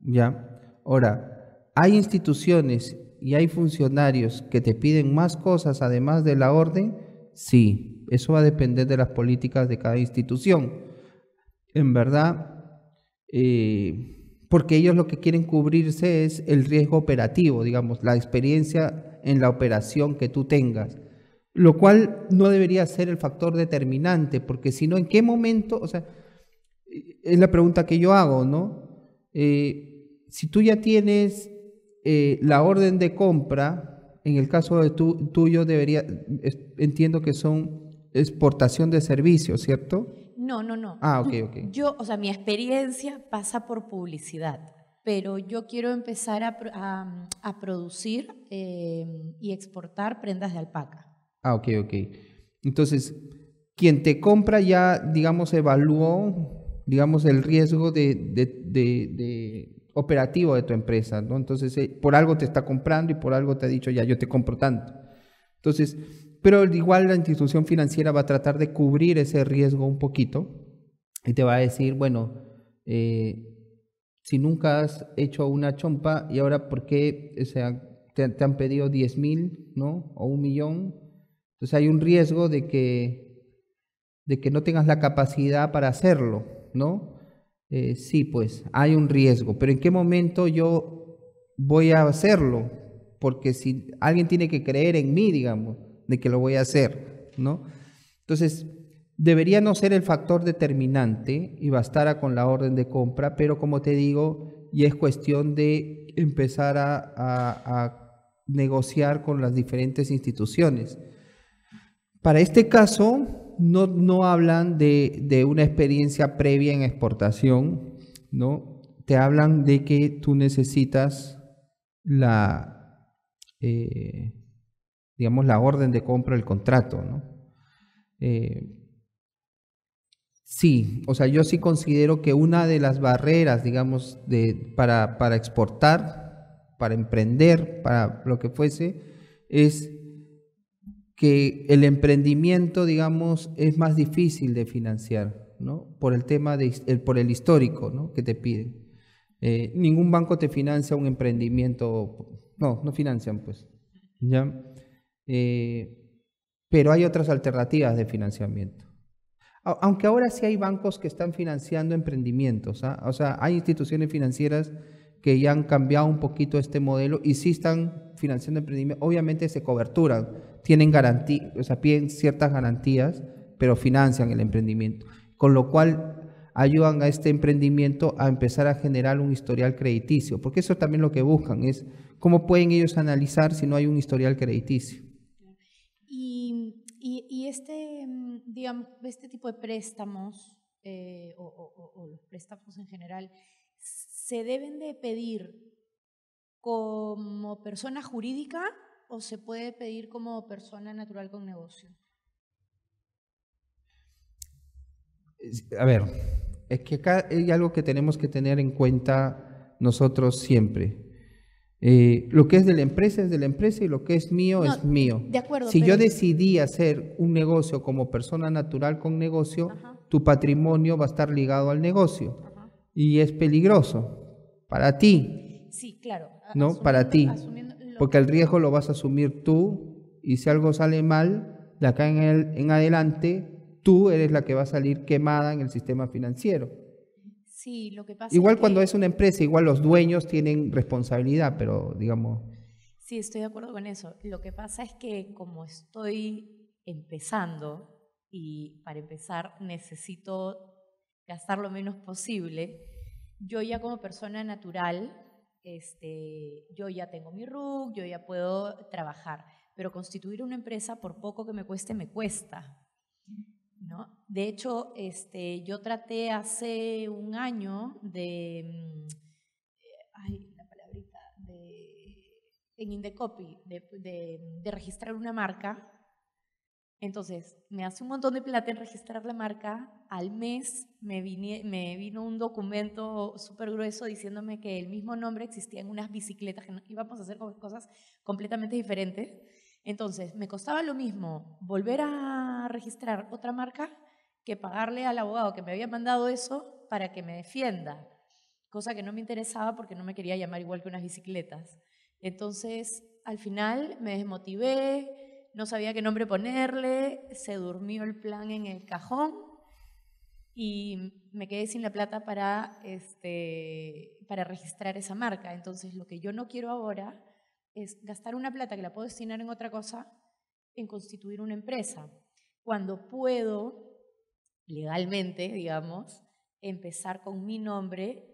¿ya? Ahora, hay instituciones y hay funcionarios que te piden más cosas además de la orden, sí, eso va a depender de las políticas de cada institución. En verdad, eh, porque ellos lo que quieren cubrirse es el riesgo operativo, digamos, la experiencia en la operación que tú tengas lo cual no debería ser el factor determinante, porque si no, ¿en qué momento? O sea, es la pregunta que yo hago, ¿no? Eh, si tú ya tienes eh, la orden de compra, en el caso de tu, tuyo debería, entiendo que son exportación de servicios, ¿cierto? No, no, no. Ah, ok, ok. Yo, o sea, mi experiencia pasa por publicidad pero yo quiero empezar a, a, producir eh, y exportar prendas de alpaca. Ah, ok, ok. Entonces, quien te compra ya, digamos, evaluó, digamos, el riesgo de, operativo de tu empresa, ¿no? Entonces, eh, por algo te está comprando y por algo te ha dicho, ya, yo te compro tanto. Entonces, pero igual la institución financiera va a tratar de cubrir ese riesgo un poquito y te va a decir, bueno, eh, si nunca has hecho una chompa y ahora por qué, te, han pedido 10 mil, ¿no? O un millón entonces hay un riesgo de que, de que no tengas la capacidad para hacerlo, ¿no? Eh, sí, pues hay un riesgo, pero ¿en qué momento yo voy a hacerlo? Porque si alguien tiene que creer en mí, digamos, de que lo voy a hacer, ¿no? Entonces, debería no ser el factor determinante y bastara con la orden de compra, pero como te digo, ya es cuestión de empezar a negociar con las diferentes instituciones. Para este caso, no, no hablan de, una experiencia previa en exportación, ¿no? Te hablan de que tú necesitas la, eh, digamos, la orden de compra, el contrato, ¿no? Eh, sí, o sea, yo sí considero que una de las barreras, digamos, de, para, para exportar, para emprender, para lo que fuese, es que el emprendimiento, digamos, es más difícil de financiar, ¿no? Por el tema de, por el histórico, ¿no? Que te piden. Eh, ningún banco te financia un emprendimiento, no, no financian, pues, ¿ya? Eh, pero hay otras alternativas de financiamiento. Aunque ahora sí hay bancos que están financiando emprendimientos, ¿ah? o sea, hay instituciones financieras que ya han cambiado un poquito este modelo y sí están financiando emprendimiento, obviamente se coberturan, tienen garantía, o sea, piden ciertas garantías, pero financian el emprendimiento, con lo cual ayudan a este emprendimiento a empezar a generar un historial crediticio, porque eso también lo que buscan es cómo pueden ellos analizar si no hay un historial crediticio. Y, este, digamos, este tipo de préstamos eh, o, o los préstamos en general, se deben de pedir como persona jurídica o se puede pedir como persona natural con negocio? A ver, es que acá hay algo que tenemos que tener en cuenta nosotros siempre. Eh, lo que es de la empresa es de la empresa y lo que es mío es mío. De acuerdo. Si yo decidí hacer un negocio como persona natural con negocio, tu patrimonio va a estar ligado al negocio y es peligroso para ti. Sí, claro. No, para ti. Porque el riesgo lo vas a asumir tú y si algo sale mal, de acá en, adelante, tú eres la que va a salir quemada en el sistema financiero. Sí, lo que pasa Igual cuando es una empresa, igual los dueños tienen responsabilidad, pero digamos... Sí, estoy de acuerdo con eso. Lo que pasa es que como estoy empezando y para empezar necesito gastar lo menos posible. Yo ya como persona natural, este, yo ya tengo mi RUC, yo ya puedo trabajar, pero constituir una empresa, por poco que me cueste, me cuesta. De hecho, este, yo traté hace un año de... Mm, ay, la palabrita, de en Indecopy, de, de registrar una marca entonces, me hace un montón de plata en registrar la marca. Al mes me, vino un documento súper grueso diciéndome que el mismo nombre existía en unas bicicletas, que íbamos a hacer cosas completamente diferentes. Entonces, me costaba lo mismo volver a registrar otra marca que pagarle al abogado que me había mandado eso para que me defienda, cosa que no me interesaba porque no me quería llamar igual que unas bicicletas. Entonces, al final me desmotivé, no sabía qué nombre ponerle, se durmió el plan en el cajón y me quedé sin la plata para, este, para registrar esa marca. Entonces, lo que yo no quiero ahora es gastar una plata que la puedo destinar en otra cosa en constituir una empresa, cuando puedo, legalmente, digamos, empezar con mi nombre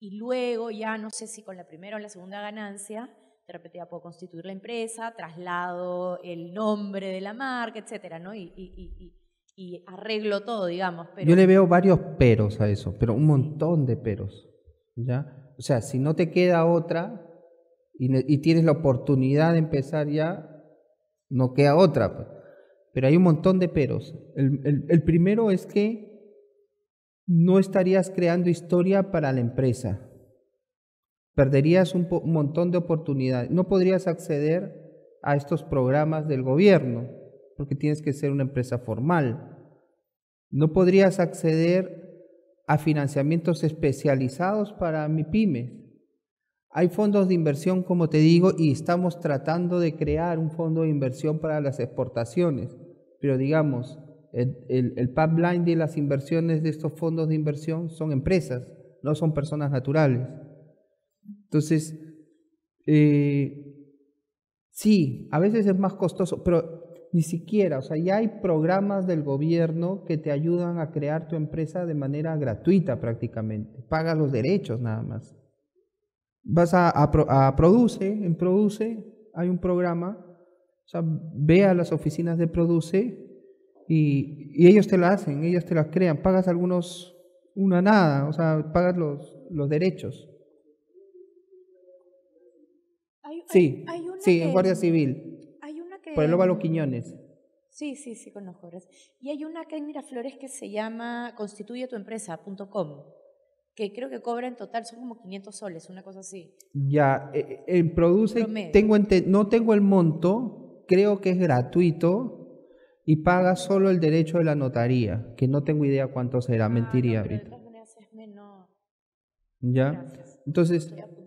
y luego ya no sé si con la primera o la segunda ganancia de repente puedo constituir la empresa, traslado el nombre de la marca, etcétera, ¿no? Y, arreglo todo, digamos. Yo le veo varios peros a eso, pero un montón de peros, ¿ya? O sea, si no te queda otra y, tienes la oportunidad de empezar ya, no queda otra. Pues. Pero hay un montón de peros. el primero es que no estarías creando historia para la empresa. Perderías un, montón de oportunidades. No podrías acceder a estos programas del gobierno porque tienes que ser una empresa formal. No podrías acceder a financiamientos especializados para mi PYME. Hay fondos de inversión, como te digo, y estamos tratando de crear un fondo de inversión para las exportaciones. Pero digamos, el, el, el pipeline de las inversiones de estos fondos de inversión son empresas, no son personas naturales. Entonces, eh, sí, a veces es más costoso, pero ni siquiera, o sea, ya hay programas del gobierno que te ayudan a crear tu empresa de manera gratuita prácticamente. Pagas los derechos nada más. Vas a, a, Produce, en Produce hay un programa, o sea, ve a las oficinas de Produce y, y, ellos te la hacen, ellos te la crean, pagas algunos, una nada, o sea, pagas los, los derechos. sí, sí, en Guardia Civil. Hay una que... Por el los Quiñones. Sí, sí, sí, conozco. Y hay una que en Miraflores que se llama constituyetuempresa.com, que creo que cobra en total, son como 500 soles, una cosa así. Ya, eh, eh, produce, tengo no tengo el monto, creo que es gratuito y paga solo el derecho de la notaría, que no tengo idea cuánto será, ah, mentiría. ahorita de todas maneras es menor. Ya, entonces... Pues,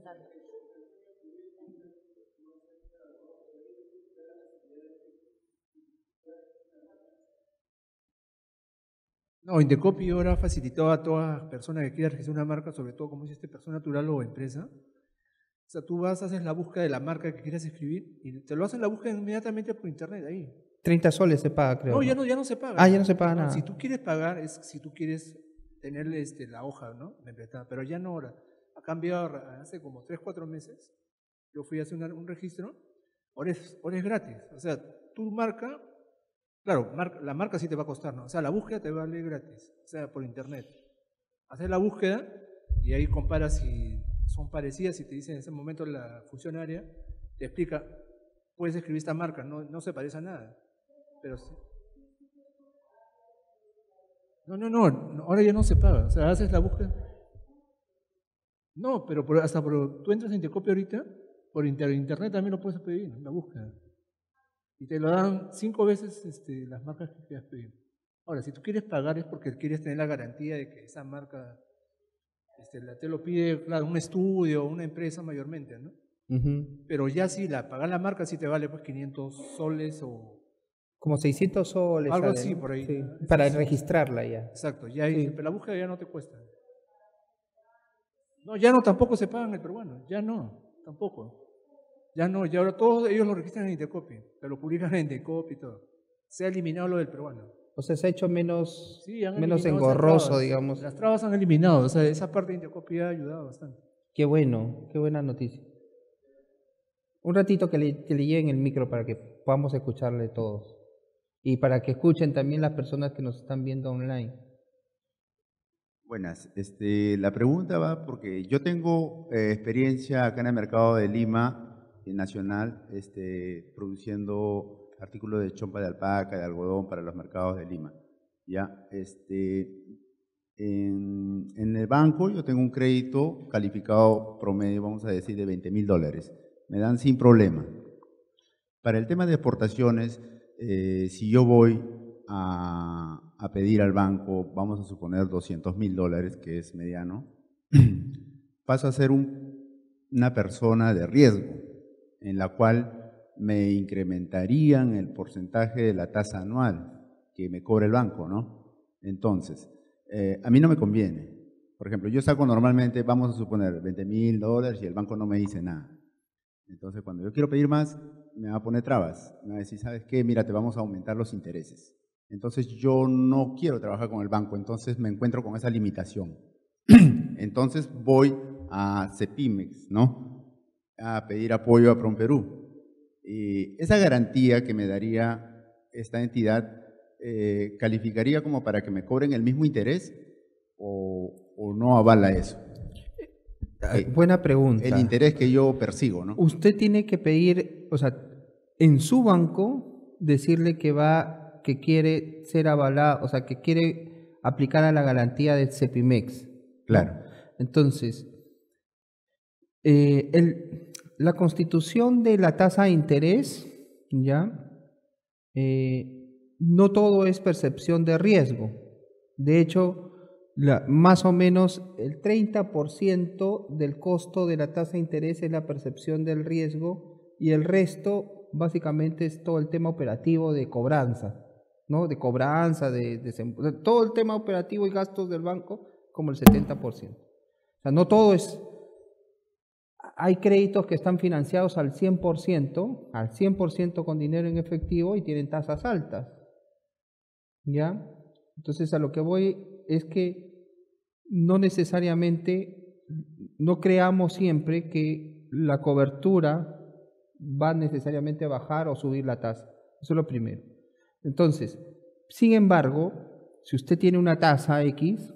No, copy ahora ha facilitado a toda persona que quiera registrar una marca, sobre todo como este persona natural o empresa. O sea, tú vas, haces la búsqueda de la marca que quieras escribir y te lo hacen la búsqueda inmediatamente por internet ahí. 30 soles se paga, creo. No, ya no, ya no se paga. Ah, ya no se paga nada. Si tú quieres pagar, es si tú quieres tenerle este, la hoja, ¿no? Pero ya no ahora. Ha cambiado hace como 3, 4 meses. Yo fui a hacer un registro. Ahora es, ahora es gratis. O sea, tu marca Claro, la marca sí te va a costar, ¿no? O sea, la búsqueda te vale gratis, o sea, por internet. Haces la búsqueda y ahí comparas si son parecidas, si te dice en ese momento la funcionaria, te explica, puedes escribir esta marca, no, no se parece a nada. Pero sí. No, no, no, ahora ya no se paga. O sea, haces la búsqueda. No, pero hasta por, tú entras en Tecopia ahorita, por internet también lo puedes pedir, la búsqueda. Y te lo dan cinco veces este, las marcas que te has pedido. Ahora, si tú quieres pagar es porque quieres tener la garantía de que esa marca este, la, te lo pide, un estudio, una empresa mayormente, ¿no? Pero ya si la pagas la marca, si te vale pues 500 soles o... Como 600 soles. Algo así por ahí. Para registrarla ya. Exacto, ya pero la búsqueda ya no te cuesta. No, ya no tampoco se pagan el peruano, ya no, tampoco. Ya no, ya ahora todos ellos lo registran en Indecopy, te lo publican en Indecopi y todo. Se ha eliminado lo del peruano. O sea, se ha hecho menos, engorroso, digamos. Las trabas han eliminado, o sea, esa parte de Indecopy ha ayudado bastante. Qué bueno, qué buena noticia. Un ratito que le, que lleven el micro para que podamos escucharle todos. Y para que escuchen también las personas que nos están viendo online. Buenas, este, la pregunta va porque yo tengo eh, experiencia acá en el mercado de Lima nacional este, produciendo artículos de chompa de alpaca, de algodón para los mercados de Lima. ¿ya? Este, en, el banco yo tengo un crédito calificado promedio, vamos a decir, de 20 mil dólares. Me dan sin problema. Para el tema de exportaciones, eh, si yo voy a, pedir al banco, vamos a suponer 200 mil dólares, que es mediano, paso a ser una persona de riesgo en la cual me incrementarían el porcentaje de la tasa anual que me cobra el banco, ¿no? Entonces, eh, a mí no me conviene. Por ejemplo, yo saco normalmente, vamos a suponer, 20 mil dólares y el banco no me dice nada. Entonces, cuando yo quiero pedir más, me va a poner trabas. Me va a decir, ¿sabes qué? Mira, te vamos a aumentar los intereses. Entonces, yo no quiero trabajar con el banco, entonces me encuentro con esa limitación. entonces, voy a Cepimex, ¿no? a pedir apoyo a PromPerú. Y esa garantía que me daría esta entidad eh, calificaría como para que me cobren el mismo interés o, no avala eso. Eh, eh, ah, buena pregunta. El interés que yo persigo, ¿no? Usted tiene que pedir, o sea, en su banco decirle que va, que quiere ser avalado, o sea, que quiere aplicar a la garantía del CEPIMEX. Claro. Entonces, el, la constitución de la tasa de interés, ¿ya? Eh, no todo es percepción de riesgo. De hecho, más o menos el 30% del costo de la tasa de interés es la percepción del riesgo y el resto básicamente es todo el tema operativo de cobranza, ¿no? De cobranza, de, todo el tema operativo y gastos del banco como el 70%. O sea, no todo es hay créditos que están financiados al 100%, al 100% con dinero en efectivo y tienen tasas altas. ¿Ya? Entonces a lo que voy es que no necesariamente, no creamos siempre que la cobertura va necesariamente a bajar o subir la tasa. Eso es lo primero. Entonces, sin embargo, si usted tiene una tasa X,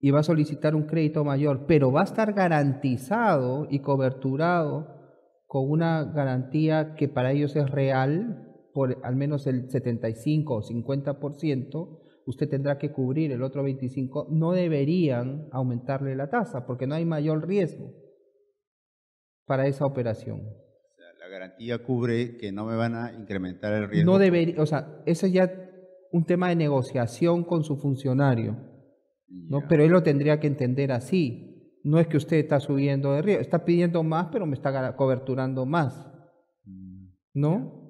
y va a solicitar un crédito mayor, pero va a estar garantizado y coberturado con una garantía que para ellos es real, por al menos el 75 o 50%, usted tendrá que cubrir el otro 25%, no deberían aumentarle la tasa porque no hay mayor riesgo para esa operación. la garantía cubre que no me van a incrementar el riesgo. No debería, o sea, ese es ya un tema de negociación con su funcionario ¿no? Pero él lo tendría que entender así. No es que usted está subiendo de riesgo, está pidiendo más, pero me está coberturando más. Mm, ¿No?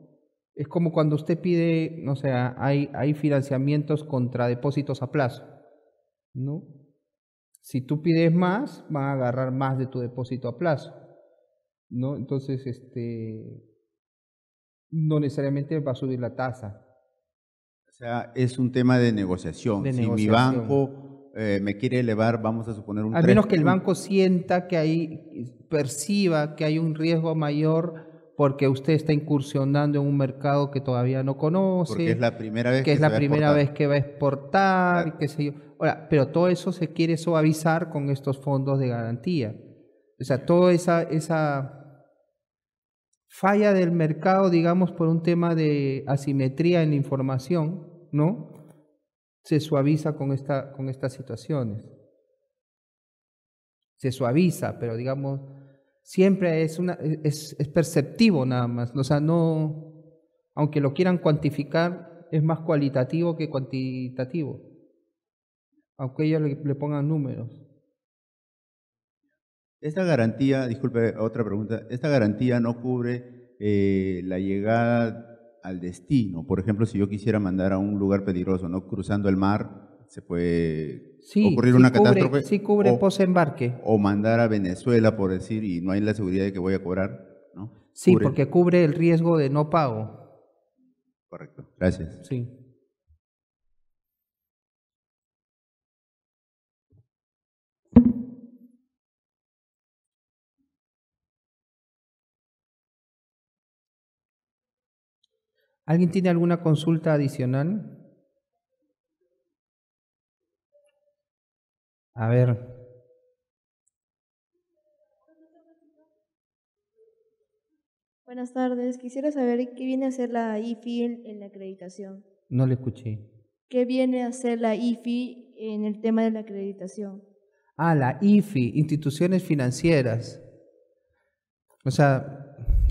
Es como cuando usted pide, no sea, hay, hay financiamientos contra depósitos a plazo. ¿No? Si tú pides más, van a agarrar más de tu depósito a plazo. ¿No? Entonces, este no necesariamente va a subir la tasa. O sea, es un tema de negociación. si mi banco eh, me quiere elevar, vamos a suponer un... Al menos que el banco sienta que hay, perciba que hay un riesgo mayor porque usted está incursionando en un mercado que todavía no conoce. es la primera vez que, es la primera vez que va a exportar, qué sé yo. Ahora, pero todo eso se quiere suavizar con estos fondos de garantía. O sea, toda esa, esa falla del mercado, digamos, por un tema de asimetría en información, ¿no? se suaviza con, esta, con estas situaciones. Se suaviza, pero digamos, siempre es, una, es, perceptivo nada más. O sea, no, aunque lo quieran cuantificar, es más cualitativo que cuantitativo. Aunque ellos le, pongan números. Esta garantía, disculpe, otra pregunta, ¿esta garantía no cubre eh, la llegada al destino. Por ejemplo, si yo quisiera mandar a un lugar peligroso, ¿no? Cruzando el mar, se puede ocurrir una catástrofe. Sí, cubre post-embarque. O mandar a Venezuela, por decir, y no hay la seguridad de que voy a cobrar, ¿no? Sí, porque cubre el riesgo de no pago. Correcto, gracias. Sí. ¿Alguien tiene alguna consulta adicional? A ver. Buenas tardes. Quisiera saber qué viene a hacer la IFI en la acreditación. No le escuché. ¿Qué viene a hacer la IFI en el tema de la acreditación? Ah, la IFI, instituciones financieras. O sea,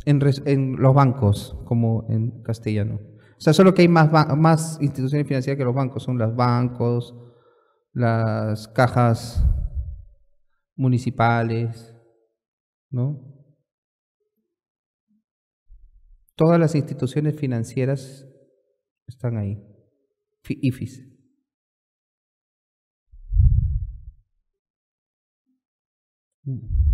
en, en los bancos, como en castellano. O sea, solo que hay más, más instituciones financieras que los bancos, son los bancos, las cajas municipales, ¿no? Todas las instituciones financieras están ahí, IFIS. Mm.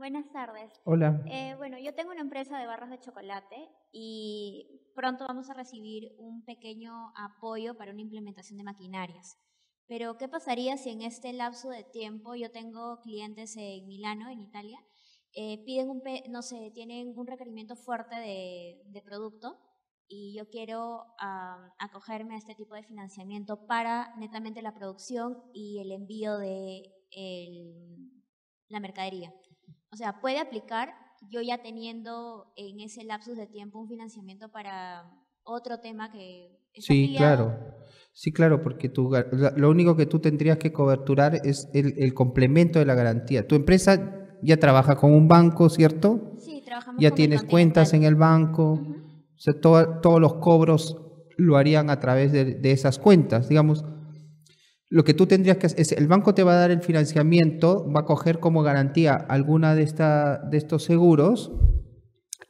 Buenas tardes. Hola. Eh, bueno, yo tengo una empresa de barras de chocolate y pronto vamos a recibir un pequeño apoyo para una implementación de maquinarias. Pero, ¿qué pasaría si en este lapso de tiempo yo tengo clientes en Milano, en Italia, eh, piden un, no sé, tienen un requerimiento fuerte de, producto y yo quiero acogerme a este tipo de financiamiento para netamente la producción y el envío de la mercadería? O sea, puede aplicar yo ya teniendo en ese lapsus de tiempo un financiamiento para otro tema que... sí, claro. Sí, claro, porque tú, lo único que tú tendrías que coberturar es el, complemento de la garantía. Tu empresa ya trabaja con un banco, ¿cierto? Sí, trabajamos Ya tienes cuentas en el banco. O sea, todos los cobros lo harían a través de esas cuentas. Digamos, lo que tú tendrías que hacer es, el banco te va a dar el financiamiento, va a coger como garantía alguna de, esta, de estos seguros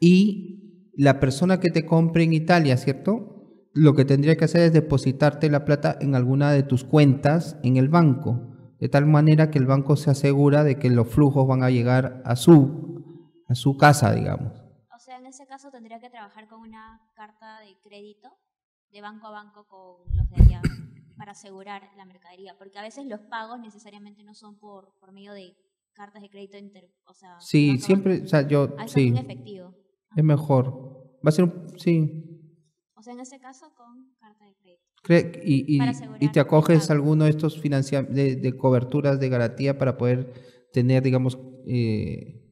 y la persona que te compre en Italia, ¿cierto? Lo que tendría que hacer es depositarte la plata en alguna de tus cuentas en el banco, de tal manera que el banco se asegura de que los flujos van a llegar a su, a su casa, digamos. O sea, en ese caso tendría que trabajar con una carta de crédito de banco a banco con los de allá para asegurar la mercadería, porque a veces los pagos necesariamente no son por, por medio de cartas de crédito, o sea, sí, siempre, o sea, yo, sí, efectivo. es mejor, va a ser, un, sí. O sea, en ese caso con carta de crédito. Cre y, y, te acoges alguno de estos de, de coberturas de garantía para poder tener, digamos, eh,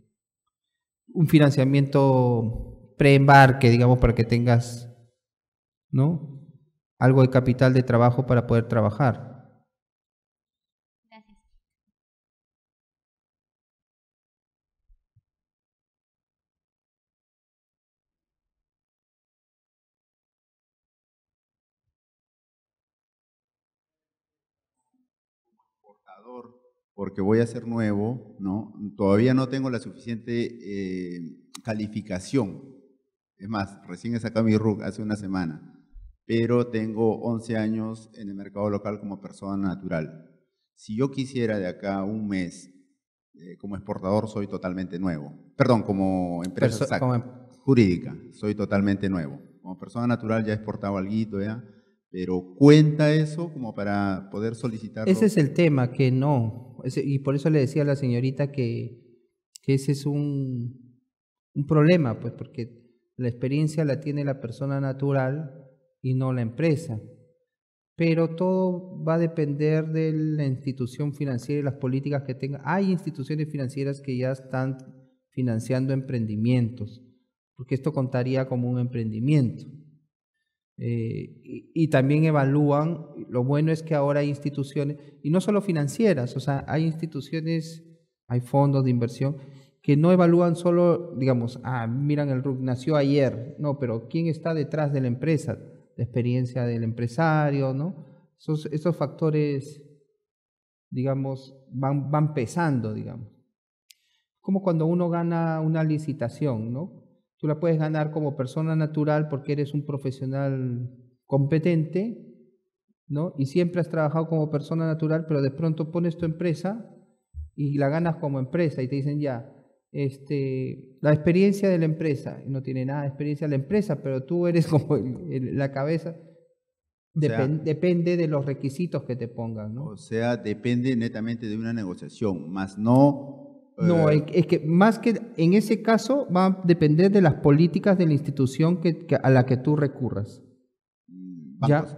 un financiamiento preembarque, digamos, para que tengas, ¿no? algo de capital de trabajo para poder trabajar. Gracias. Portador, porque voy a ser nuevo, ¿no? Todavía no tengo la suficiente eh, calificación. Es más, recién he sacado mi RUC hace una semana pero tengo 11 años en el mercado local como persona natural. Si yo quisiera de acá un mes, eh, como exportador soy totalmente nuevo. Perdón, como empresa como... Em-, jurídica, soy totalmente nuevo. Como persona natural ya he exportado algo, ¿ya? Pero cuenta eso como para poder solicitar. Ese es el tema, que no. Y por eso le decía a la señorita que, ese es un, un problema, pues, porque la experiencia la tiene la persona natural y no la empresa. Pero todo va a depender de la institución financiera y las políticas que tenga. Hay instituciones financieras que ya están financiando emprendimientos, porque esto contaría como un emprendimiento. Eh, y, también evalúan, lo bueno es que ahora hay instituciones, y no solo financieras, o sea, hay instituciones, hay fondos de inversión que no evalúan solo, digamos, ah, miran el RUC, nació ayer, no, pero ¿quién está detrás de la empresa? la experiencia del empresario, ¿no? Esos, esos factores, digamos, van, van pesando, digamos. Como cuando uno gana una licitación, ¿no? Tú la puedes ganar como persona natural porque eres un profesional competente, ¿no? Y siempre has trabajado como persona natural, pero de pronto pones tu empresa y la ganas como empresa y te dicen ya, este, la experiencia de la empresa, no tiene nada de experiencia de la empresa, pero tú eres como la cabeza, depende de los requisitos que te pongan, ¿no? O sea, depende netamente de una negociación, más no... No, eh, es que más que en ese caso va a depender de las políticas de la institución que a la que tú recurras.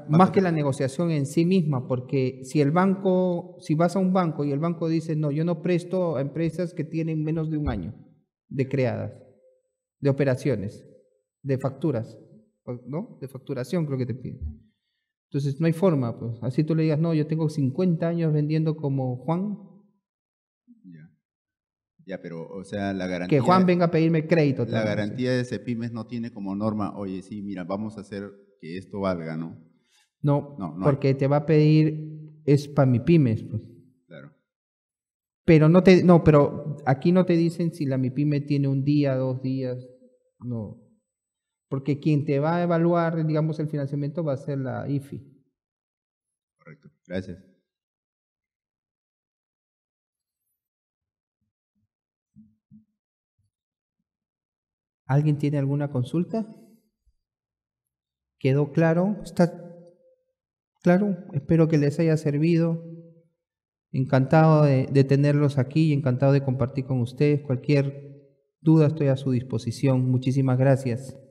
Más que la negociación en sí misma, porque si el banco, si vas a un banco y el banco dice, no, yo no presto a empresas que tienen menos de un año de creadas, de operaciones, de facturas, pues, ¿no? De facturación creo que te piden. Entonces no hay forma, pues. Así tú le digas, no, yo tengo 50 años vendiendo como Juan. Ya. Ya, pero, o sea, la garantía. Que Juan venga a pedirme crédito. La garantía de Cepimes no tiene como norma, oye, sí, mira, vamos a hacer que esto valga, ¿no? No, no, no porque te va a pedir es para mi pymes, pues. Claro. Pero no te, no, pero aquí no te dicen si la mi pyme tiene un día, dos días, no. Porque quien te va a evaluar, digamos, el financiamiento va a ser la IFI. Correcto, gracias. ¿Alguien tiene alguna consulta? ¿Quedó claro? ¿Está claro? Espero que les haya servido. Encantado de, tenerlos aquí y encantado de compartir con ustedes. Cualquier duda estoy a su disposición. Muchísimas gracias.